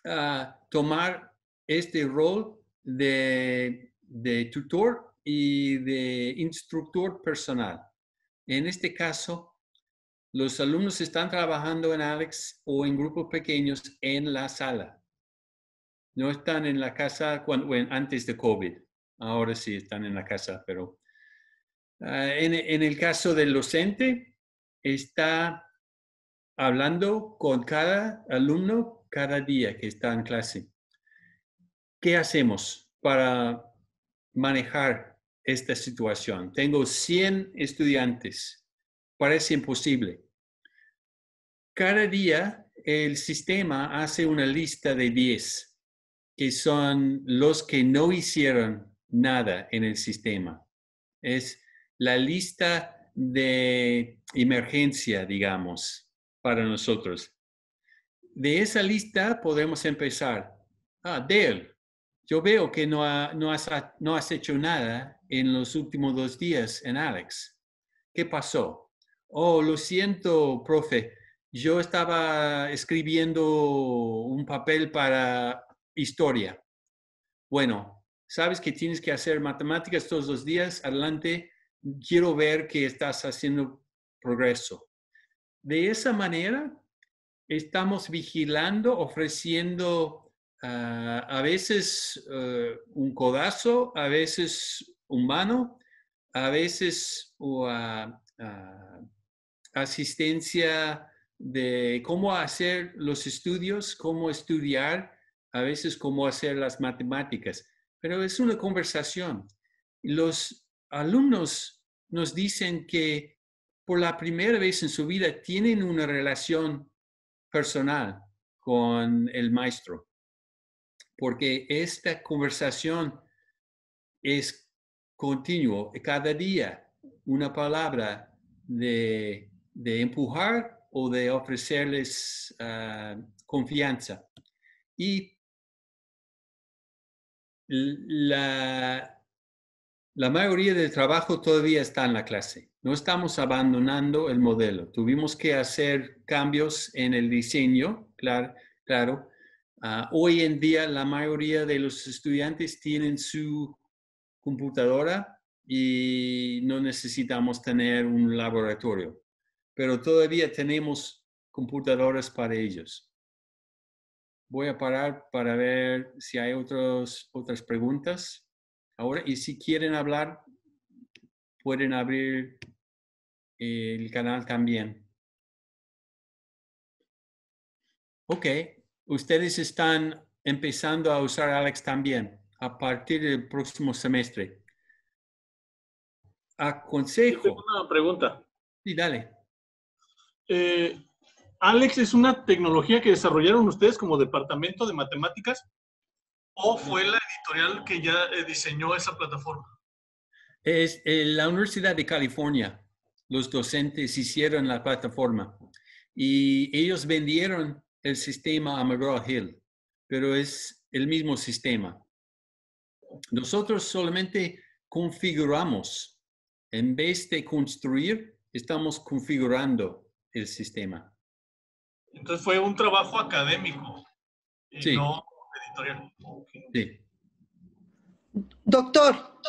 a tomar este rol de, de tutor y de instructor personal. En este caso, los alumnos están trabajando en Alex o en grupos pequeños en la sala. No están en la casa antes de COVID. Ahora sí están en la casa, pero ah, en, en el caso del docente, está hablando con cada alumno cada día que está en clase. ¿Qué hacemos para manejar esta situación? Tengo 100 estudiantes parece imposible. Cada día el sistema hace una lista de 10, que son los que no hicieron nada en el sistema. Es la lista de emergencia, digamos, para nosotros. De esa lista podemos empezar. Ah, Dale, yo veo que no, has, has hecho nada en los últimos dos días en Alex. ¿Qué pasó? oh, lo siento, profe, yo estaba escribiendo un papel para historia. Bueno, sabes que tienes que hacer matemáticas todos los días, adelante, quiero ver que estás haciendo progreso. De esa manera, estamos vigilando, ofreciendo ah, a veces eh, un codazo, a veces un mano, a veces asistencia de cómo hacer los estudios, cómo estudiar, a veces cómo hacer las matemáticas, pero es una conversación. Los alumnos nos dicen que por la primera vez en su vida tienen una relación personal con el maestro, porque esta conversación es continuo, cada día una palabra de de empujar o de ofrecerles ah, confianza. Y la, mayoría del trabajo todavía está en la clase. No estamos abandonando el modelo. Tuvimos que hacer cambios en el diseño, claro. claro. Ah, hoy en día la mayoría de los estudiantes tienen su computadora y no necesitamos tener un laboratorio pero todavía tenemos computadoras para ellos. Voy a parar para ver si hay otros, otras preguntas. Ahora, y si quieren hablar, pueden abrir eh, el canal también. Ok, ustedes están empezando a usar Alex también a partir del próximo semestre. Aconsejo. Una pregunta. Sí, dale. Eh, Alex, ¿es una tecnología que desarrollaron ustedes como departamento de matemáticas o fue la editorial que ya eh, diseñó esa plataforma? Es eh, la Universidad de California. Los docentes hicieron la plataforma y ellos vendieron el sistema a McGraw Hill, pero es el mismo sistema. Nosotros solamente configuramos. En vez de construir, estamos configurando el sistema. Entonces fue un trabajo académico eh, no editorial. Doctor,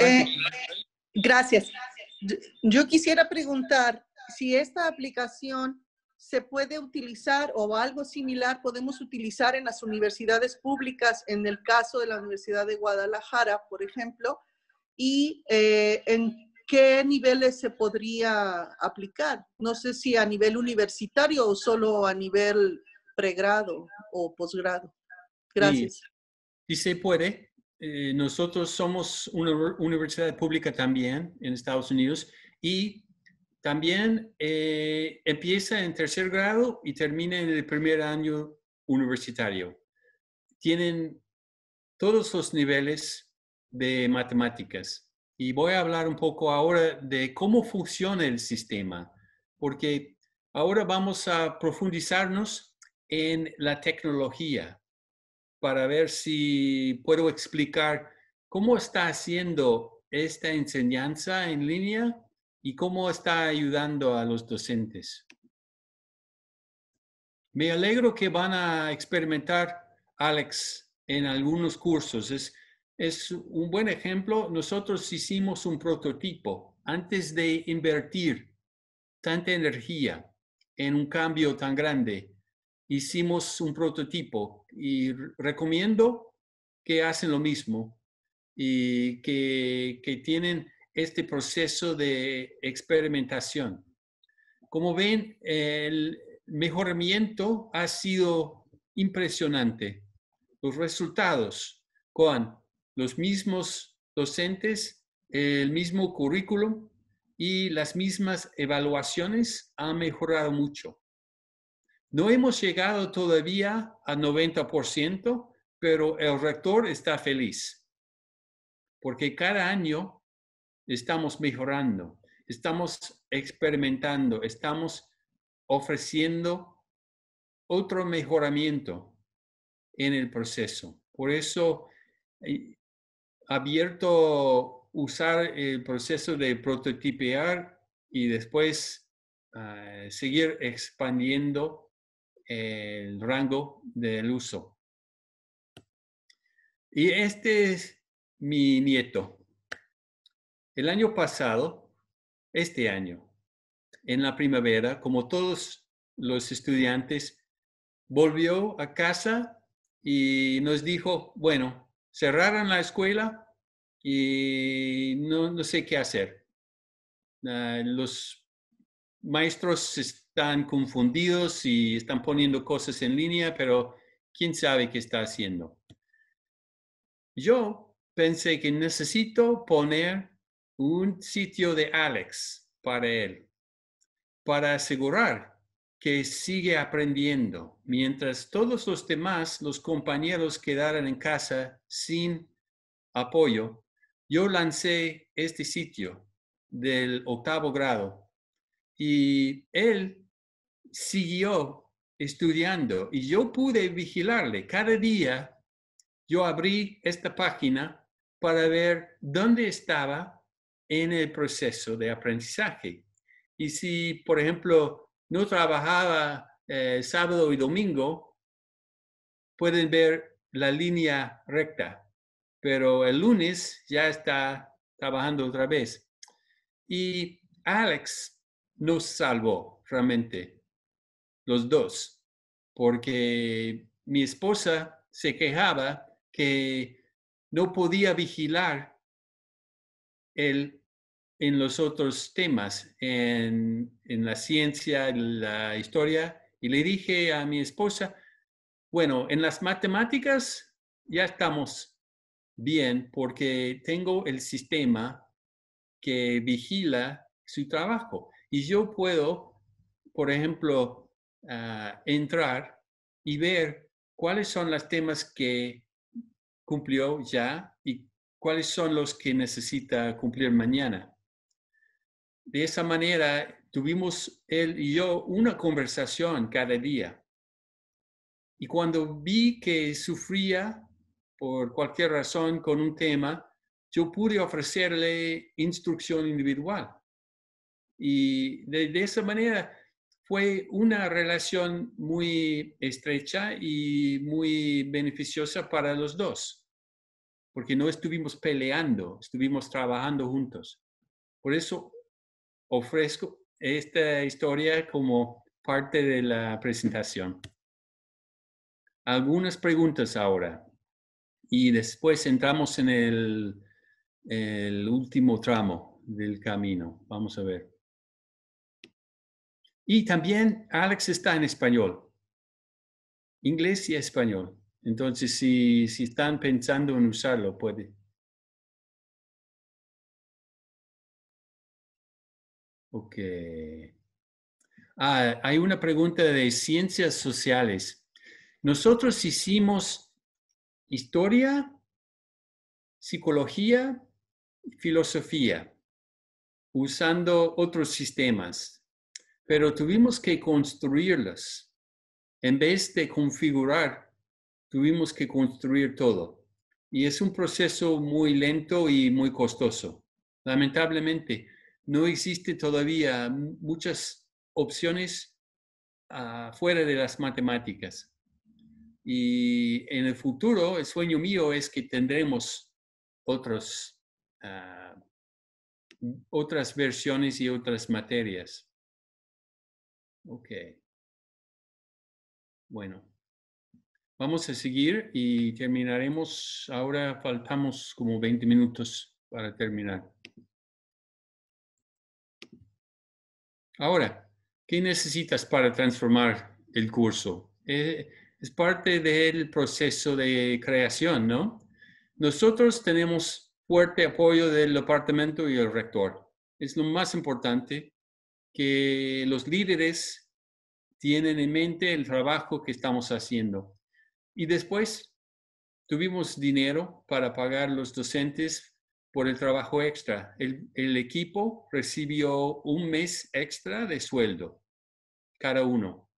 eh, gracias. Yo quisiera preguntar si esta aplicación se puede utilizar o algo similar podemos utilizar en las universidades públicas, en el caso de la Universidad de Guadalajara, por ejemplo, y eh, en qué niveles se podría aplicar. No sé si a nivel universitario o solo a nivel pregrado o posgrado. Gracias. Sí, se puede. Eh, nosotros somos una universidad pública también en Estados Unidos y también eh, empieza en tercer grado y termina en el primer año universitario. Tienen todos los niveles de matemáticas y voy a hablar un poco ahora de cómo funciona el sistema, porque ahora vamos a profundizarnos en la tecnología para ver si puedo explicar cómo está haciendo esta enseñanza en línea y cómo está ayudando a los docentes. Me alegro que van a experimentar, Alex, en algunos cursos es un buen ejemplo. Nosotros hicimos un prototipo antes de invertir tanta energía en un cambio tan grande. Hicimos un prototipo y recomiendo que hacen lo mismo y que, que tienen este proceso de experimentación. Como ven, el mejoramiento ha sido impresionante. Los resultados con los mismos docentes, el mismo currículum y las mismas evaluaciones han mejorado mucho. No hemos llegado todavía al 90%, pero el rector está feliz porque cada año estamos mejorando, estamos experimentando, estamos ofreciendo otro mejoramiento en el proceso. Por eso eh, abierto usar el proceso de prototipear y después ah, seguir expandiendo el rango del uso. Y este es mi nieto. El año pasado, este año, en la primavera, como todos los estudiantes, volvió a casa y nos dijo, bueno, cerraron la escuela y no, sé qué hacer. Ah, los maestros están confundidos y están poniendo cosas en línea, pero quién sabe qué está haciendo. Yo pensé que necesito poner un sitio de Alex para él, para asegurar que sigue aprendiendo, mientras todos los demás, los compañeros quedaran en casa sin apoyo, yo lancé este sitio del octavo grado y él siguió estudiando y yo pude vigilarle. Cada día yo abrí esta página para ver dónde estaba en el proceso de aprendizaje. Y si, por ejemplo, no trabajaba eh, sábado y domingo, pueden ver la línea recta, pero el lunes ya está trabajando otra vez. Y Alex nos salvó realmente, los dos, porque mi esposa se quejaba que no podía vigilar el en los otros temas, en, la ciencia, en la historia, y le dije a mi esposa, bueno, en las matemáticas ya estamos bien porque tengo el sistema que vigila su trabajo y yo puedo, por ejemplo, ah, entrar y ver cuáles son los temas que cumplió ya y cuáles son los que necesita cumplir mañana de esa manera tuvimos él y yo una conversación cada día. Y cuando vi que sufría por cualquier razón con un tema, yo pude ofrecerle instrucción individual. Y de, esa manera fue una relación muy estrecha y muy beneficiosa para los dos, porque no estuvimos peleando, estuvimos trabajando juntos. Por eso ofrezco esta historia como parte de la presentación. Algunas preguntas ahora y después entramos en el, el último tramo del camino. Vamos a ver. Y también Alex está en español, inglés y español. Entonces, si, si están pensando en usarlo, puede, Ok. Ah, hay una pregunta de ciencias sociales. Nosotros hicimos historia, psicología, filosofía, usando otros sistemas, pero tuvimos que construirlos En vez de configurar, tuvimos que construir todo. Y es un proceso muy lento y muy costoso, lamentablemente no existe todavía muchas opciones fuera de las matemáticas. Y en el futuro, el sueño mío es que tendremos otros, ah, otras versiones y otras materias. Ok. Bueno, vamos a seguir y terminaremos. Ahora faltamos como 20 minutos para terminar. Ahora, ¿qué necesitas para transformar el curso? Eh, es parte del proceso de creación, ¿no? Nosotros tenemos fuerte apoyo del departamento y el rector. Es lo más importante que los líderes tienen en mente el trabajo que estamos haciendo. Y después tuvimos dinero para pagar los docentes por el trabajo extra. El, equipo recibió un mes extra de sueldo, cada uno,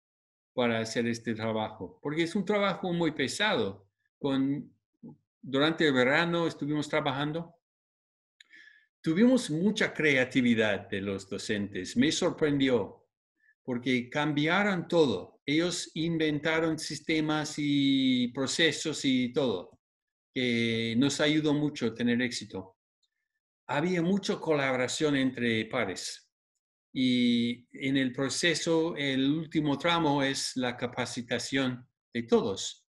para hacer este trabajo, porque es un trabajo muy pesado. Con, durante el verano estuvimos trabajando. Tuvimos mucha creatividad de los docentes. Me sorprendió porque cambiaron todo. Ellos inventaron sistemas y procesos y todo, que nos ayudó mucho a tener éxito había mucha colaboración entre pares. Y en el proceso, el último tramo es la capacitación de todos.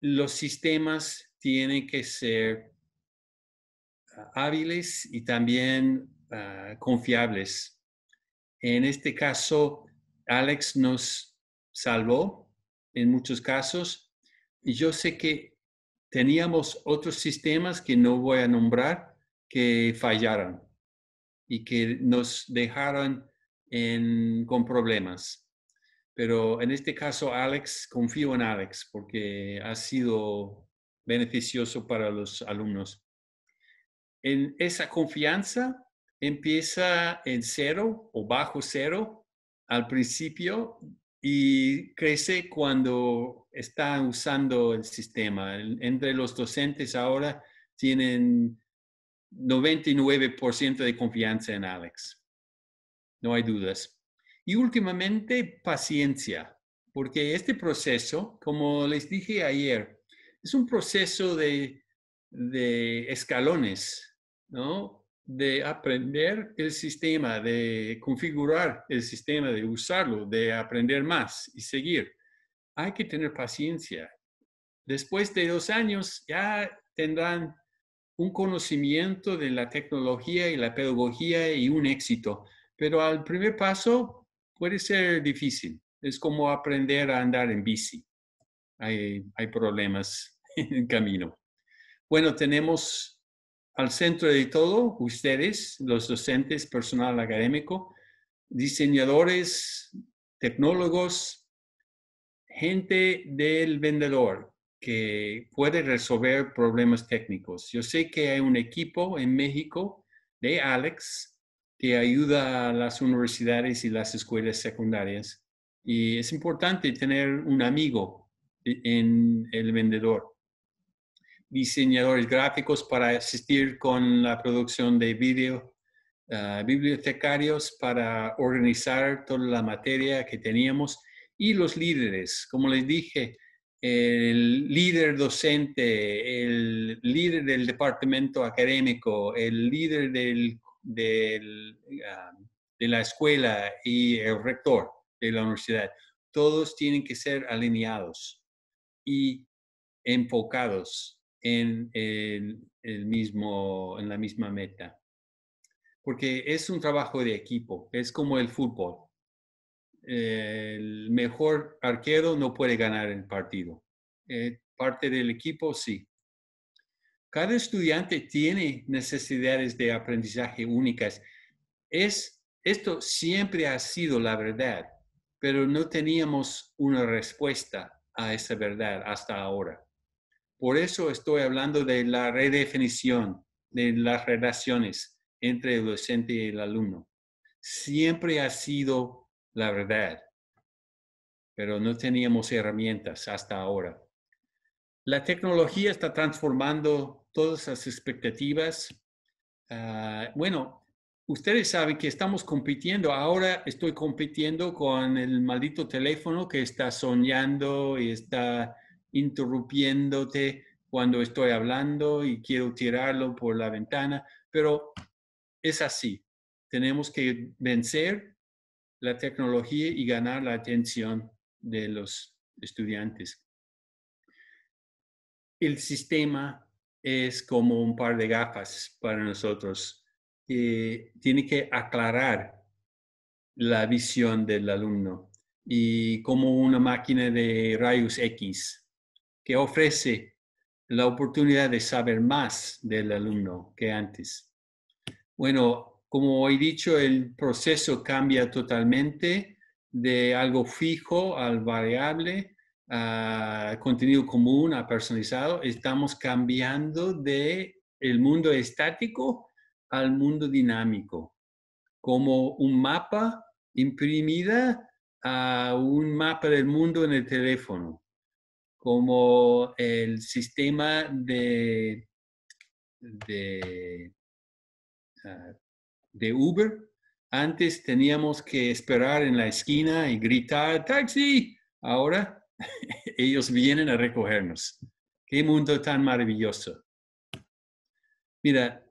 Los sistemas tienen que ser ah, hábiles y también ah, confiables. En este caso, Alex nos salvó en muchos casos. Y yo sé que teníamos otros sistemas que no voy a nombrar, que fallaron y que nos dejaron con problemas. Pero en este caso, Alex, confío en Alex porque ha sido beneficioso para los alumnos. En esa confianza empieza en cero o bajo cero al principio y crece cuando están usando el sistema. Entre los docentes ahora tienen 99% de confianza en Alex. No hay dudas. Y últimamente, paciencia, porque este proceso, como les dije ayer, es un proceso de, de escalones, ¿no? De aprender el sistema, de configurar el sistema, de usarlo, de aprender más y seguir. Hay que tener paciencia. Después de dos años ya tendrán un conocimiento de la tecnología y la pedagogía y un éxito. Pero al primer paso puede ser difícil. Es como aprender a andar en bici. Hay, hay problemas en el camino. Bueno, tenemos al centro de todo, ustedes, los docentes, personal académico, diseñadores, tecnólogos, gente del vendedor, que puede resolver problemas técnicos. Yo sé que hay un equipo en México de Alex que ayuda a las universidades y las escuelas secundarias. Y es importante tener un amigo e-, en el vendedor. Diseñadores gráficos para asistir con la producción de vídeo, ah, bibliotecarios para organizar toda la materia que teníamos y los líderes. Como les dije, el líder docente, el líder del departamento académico, el líder ah, de la escuela y el rector de la universidad, todos tienen que ser alineados y enfocados en la misma meta. Porque es un trabajo de equipo, es como el fútbol el mejor arquero no puede ganar el partido. Eh, parte del equipo sí. Cada estudiante tiene necesidades de aprendizaje únicas. Es, esto siempre ha sido la verdad, pero no teníamos una respuesta a esa verdad hasta ahora. Por eso estoy hablando de la redefinición de las relaciones entre el docente y el alumno. Siempre ha sido la verdad, pero no teníamos herramientas hasta ahora. La tecnología está transformando todas las expectativas. Ah, bueno, ustedes saben que estamos compitiendo. Ahora estoy compitiendo con el maldito teléfono que está soñando y está interrumpiéndote cuando estoy hablando y quiero tirarlo por la ventana, pero es así. Tenemos que vencer la tecnología y ganar la atención de los estudiantes. El sistema es como un par de gafas para nosotros. que tiene que aclarar la visión del alumno y como una máquina de rayos X que ofrece la oportunidad de saber más del alumno que antes. Bueno, como he dicho, el proceso cambia totalmente de algo fijo al variable, a contenido común a personalizado. Estamos cambiando de el mundo estático al mundo dinámico, como un mapa imprimida a un mapa del mundo en el teléfono, como el sistema de, ah, de Uber, antes teníamos que esperar en la esquina y gritar, taxi. Ahora ellos vienen a recogernos. Qué mundo tan maravilloso. Mira,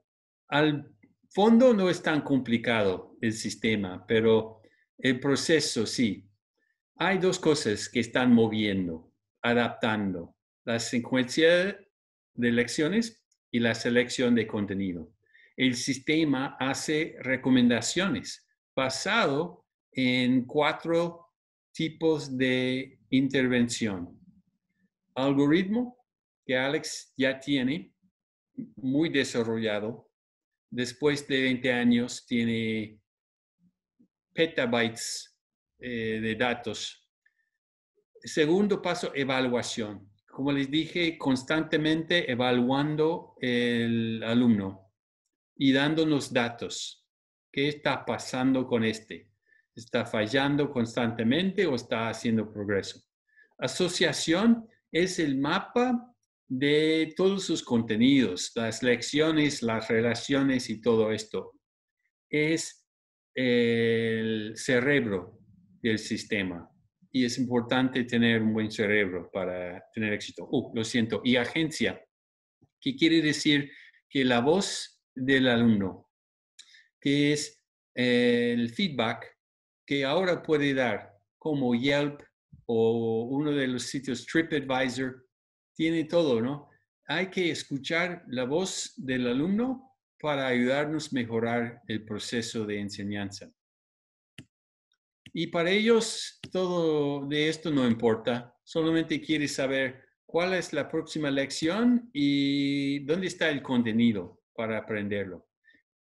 al fondo no es tan complicado el sistema, pero el proceso sí. Hay dos cosas que están moviendo, adaptando, la secuencia de lecciones y la selección de contenido el sistema hace recomendaciones basado en cuatro tipos de intervención. Algoritmo que Alex ya tiene muy desarrollado. Después de 20 años tiene petabytes eh, de datos. Segundo paso, evaluación. Como les dije, constantemente evaluando el alumno y dándonos datos. ¿Qué está pasando con este? ¿Está fallando constantemente o está haciendo progreso? Asociación es el mapa de todos sus contenidos, las lecciones, las relaciones y todo esto. Es el cerebro del sistema y es importante tener un buen cerebro para tener éxito. Uh, lo siento. Y agencia, qué quiere decir que la voz del alumno, que es eh, el feedback que ahora puede dar como Yelp o uno de los sitios TripAdvisor, tiene todo, ¿no? Hay que escuchar la voz del alumno para ayudarnos a mejorar el proceso de enseñanza. Y para ellos todo de esto no importa, solamente quiere saber cuál es la próxima lección y dónde está el contenido para aprenderlo.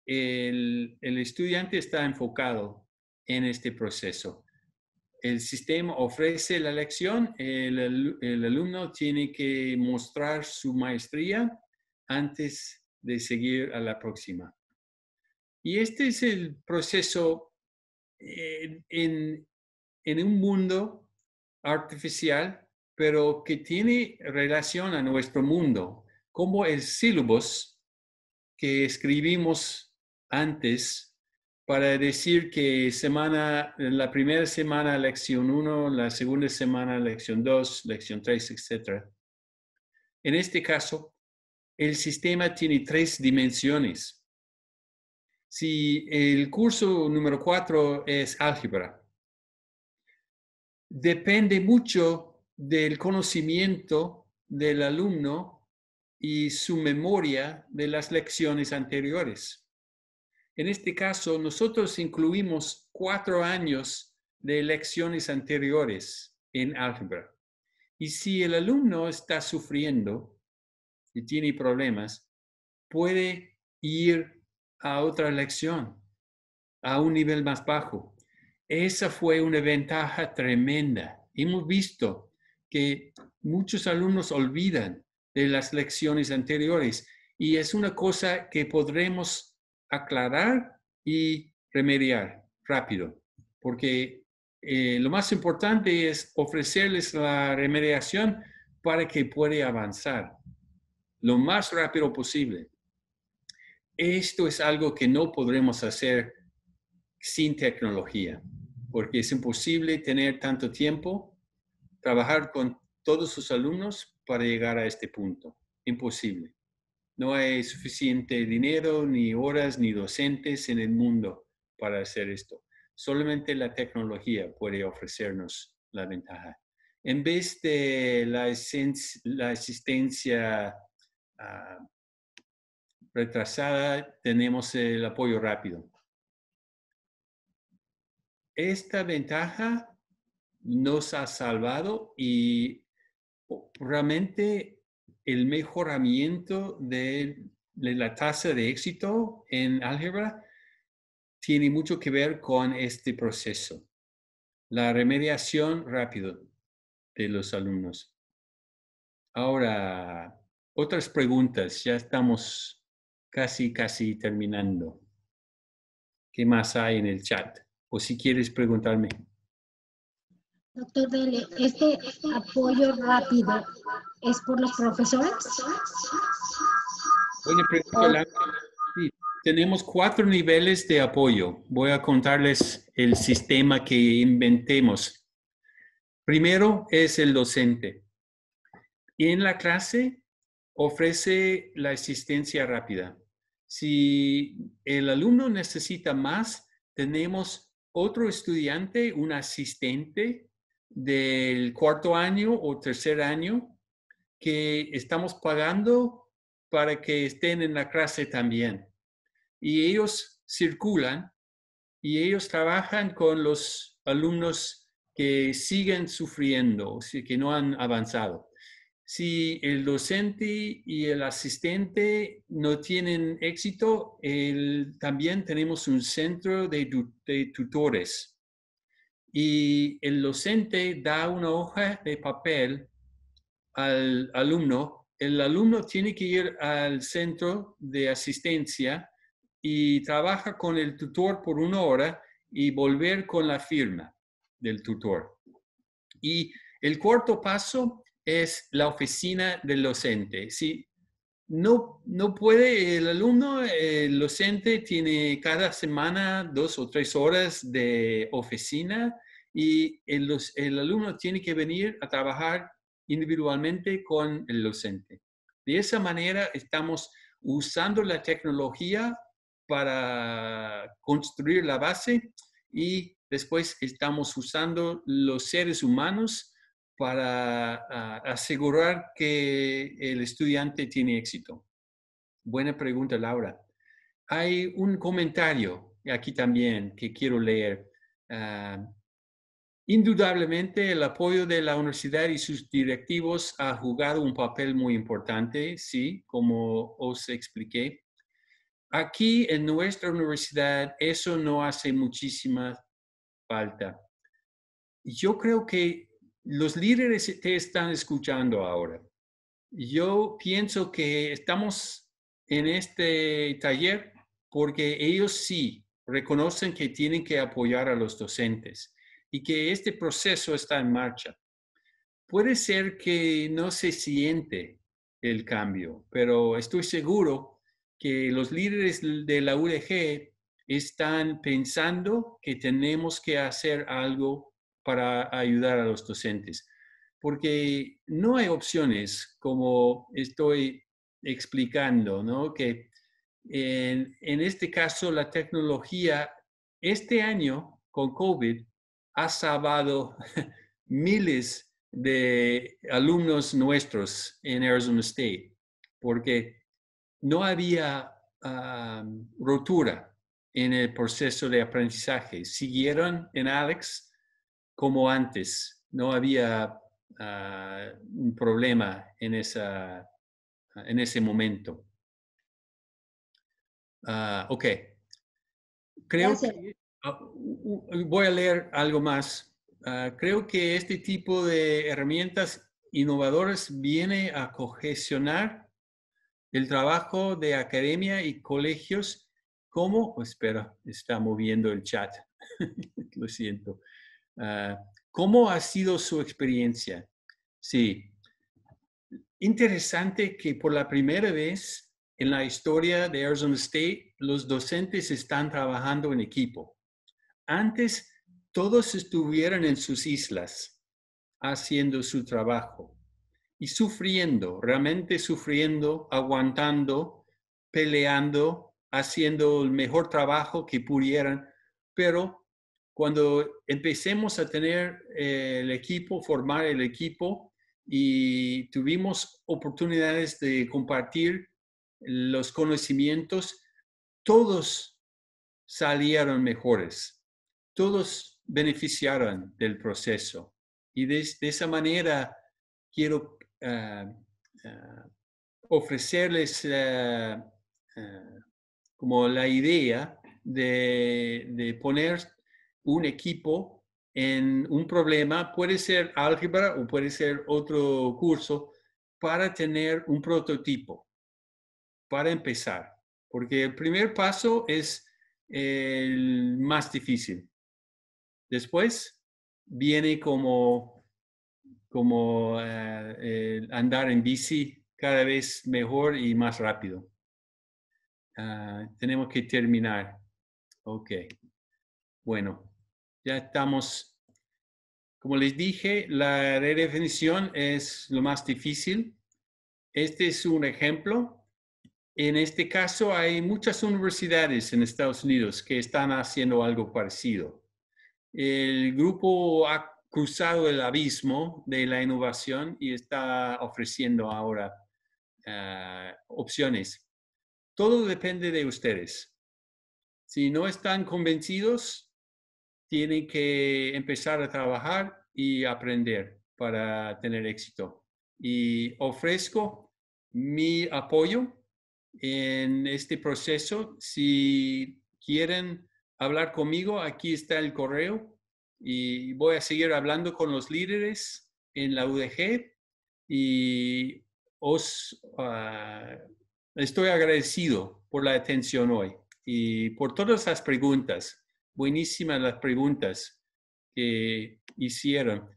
El, estudiante está enfocado en este proceso. El sistema ofrece la lección, el, alumno tiene que mostrar su maestría antes de seguir a la próxima. Y este es el proceso eh, en, un mundo artificial, pero que tiene relación a nuestro mundo, como el syllabus que escribimos antes para decir que semana, la primera semana lección 1, la segunda semana lección 2, lección 3, etcétera. En este caso, el sistema tiene tres dimensiones. Si el curso número 4 es álgebra, depende mucho del conocimiento del alumno y su memoria de las lecciones anteriores. En este caso, nosotros incluimos cuatro años de lecciones anteriores en álgebra. Y si el alumno está sufriendo y tiene problemas, puede ir a otra lección, a un nivel más bajo. Esa fue una ventaja tremenda. Hemos visto que muchos alumnos olvidan de las lecciones anteriores. Y es una cosa que podremos aclarar y remediar rápido, porque eh, lo más importante es ofrecerles la remediación para que pueda avanzar lo más rápido posible. Esto es algo que no podremos hacer sin tecnología, porque es imposible tener tanto tiempo, trabajar con todos sus alumnos para llegar a este punto. Imposible. No hay suficiente dinero, ni horas, ni docentes en el mundo para hacer esto. Solamente la tecnología puede ofrecernos la ventaja. En vez de la, esencia, la asistencia ah, retrasada, tenemos el apoyo rápido. Esta ventaja nos ha salvado y realmente el mejoramiento de, la tasa de éxito en álgebra tiene mucho que ver con este proceso, la remediación rápida de los alumnos. Ahora, otras preguntas, ya estamos casi, casi terminando. ¿Qué más hay en el chat? O si quieres preguntarme. Doctor Dele, ¿este apoyo rápido es por los profesores? tenemos cuatro niveles de apoyo. Voy a contarles el sistema que inventemos. Primero es el docente. En la clase ofrece la asistencia rápida. Si el alumno necesita más, tenemos otro estudiante, un asistente del cuarto año o tercer año que estamos pagando para que estén en la clase también. Y ellos circulan y ellos trabajan con los alumnos que siguen sufriendo, que no han avanzado. Si el docente y el asistente no tienen éxito, también tenemos un centro de tutores y el docente da una hoja de papel al alumno. El alumno tiene que ir al centro de asistencia y trabaja con el tutor por una hora y volver con la firma del tutor. Y el cuarto paso es la oficina del docente no, no puede, el alumno, el docente tiene cada semana dos o tres horas de oficina y el, el alumno tiene que venir a trabajar individualmente con el docente. De esa manera estamos usando la tecnología para construir la base y después estamos usando los seres humanos para ah, asegurar que el estudiante tiene éxito? Buena pregunta, Laura. Hay un comentario aquí también que quiero leer. Ah, indudablemente, el apoyo de la universidad y sus directivos ha jugado un papel muy importante, sí, como os expliqué. Aquí en nuestra universidad eso no hace muchísima falta. Yo creo que los líderes e-, te están escuchando ahora. Yo pienso que estamos en este taller porque ellos sí reconocen que tienen que apoyar a los docentes y que este proceso está en marcha. Puede ser que no se siente el cambio, pero estoy seguro que los líderes de la UDG están pensando que tenemos que hacer algo para ayudar a los docentes, porque no hay opciones como estoy explicando, ¿no? Que en, este caso la tecnología, este año con COVID, ha salvado miles de alumnos nuestros en Arizona State, porque no había ah, rotura en el proceso de aprendizaje. Siguieron en Alex como antes. No había ah, un problema en, esa, en ese momento. Ah, ok. Creo que ah, voy a leer algo más. creo que este tipo de herramientas innovadoras viene a cohesionar el trabajo de academia y colegios como, espera, está moviendo el chat, lo siento, Ah, ¿Cómo ha sido su experiencia? Sí. Interesante que por la primera vez en la historia de Arizona State, los docentes están trabajando en equipo. Antes, todos estuvieron en sus islas haciendo su trabajo y sufriendo, realmente sufriendo, aguantando, peleando, haciendo el mejor trabajo que pudieran, pero cuando empecemos a tener eh, el equipo, formar el equipo y tuvimos oportunidades de compartir los conocimientos, todos salieron mejores, todos beneficiaron del proceso. Y de, esa manera quiero ah, ah, ofrecerles ah, como la idea de poner un equipo en un problema, puede ser álgebra o puede ser otro curso, para tener un prototipo, para empezar. Porque el primer paso es el más difícil. Después viene como, como eh, andar en bici cada vez mejor y más rápido. Ah, tenemos que terminar. Ok. Bueno, ya estamos, como les dije, la redefinición es lo más difícil. Este es un ejemplo. En este caso hay muchas universidades en Estados Unidos que están haciendo algo parecido. El grupo ha cruzado el abismo de la innovación y está ofreciendo ahora eh, opciones. Todo depende de ustedes. Si no están convencidos, tienen que empezar a trabajar y aprender para tener éxito. Y ofrezco mi apoyo en este proceso. Si quieren hablar conmigo, aquí está el correo y voy a seguir hablando con los líderes en la UDG y os ah, estoy agradecido por la atención hoy y por todas las preguntas buenísimas las preguntas que hicieron.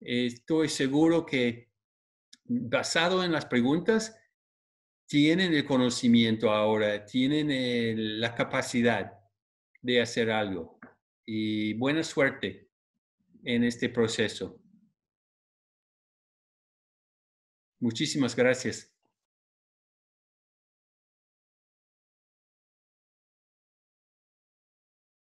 Estoy seguro que basado en las preguntas, tienen el conocimiento ahora, tienen la capacidad de hacer algo. Y buena suerte en este proceso. Muchísimas gracias.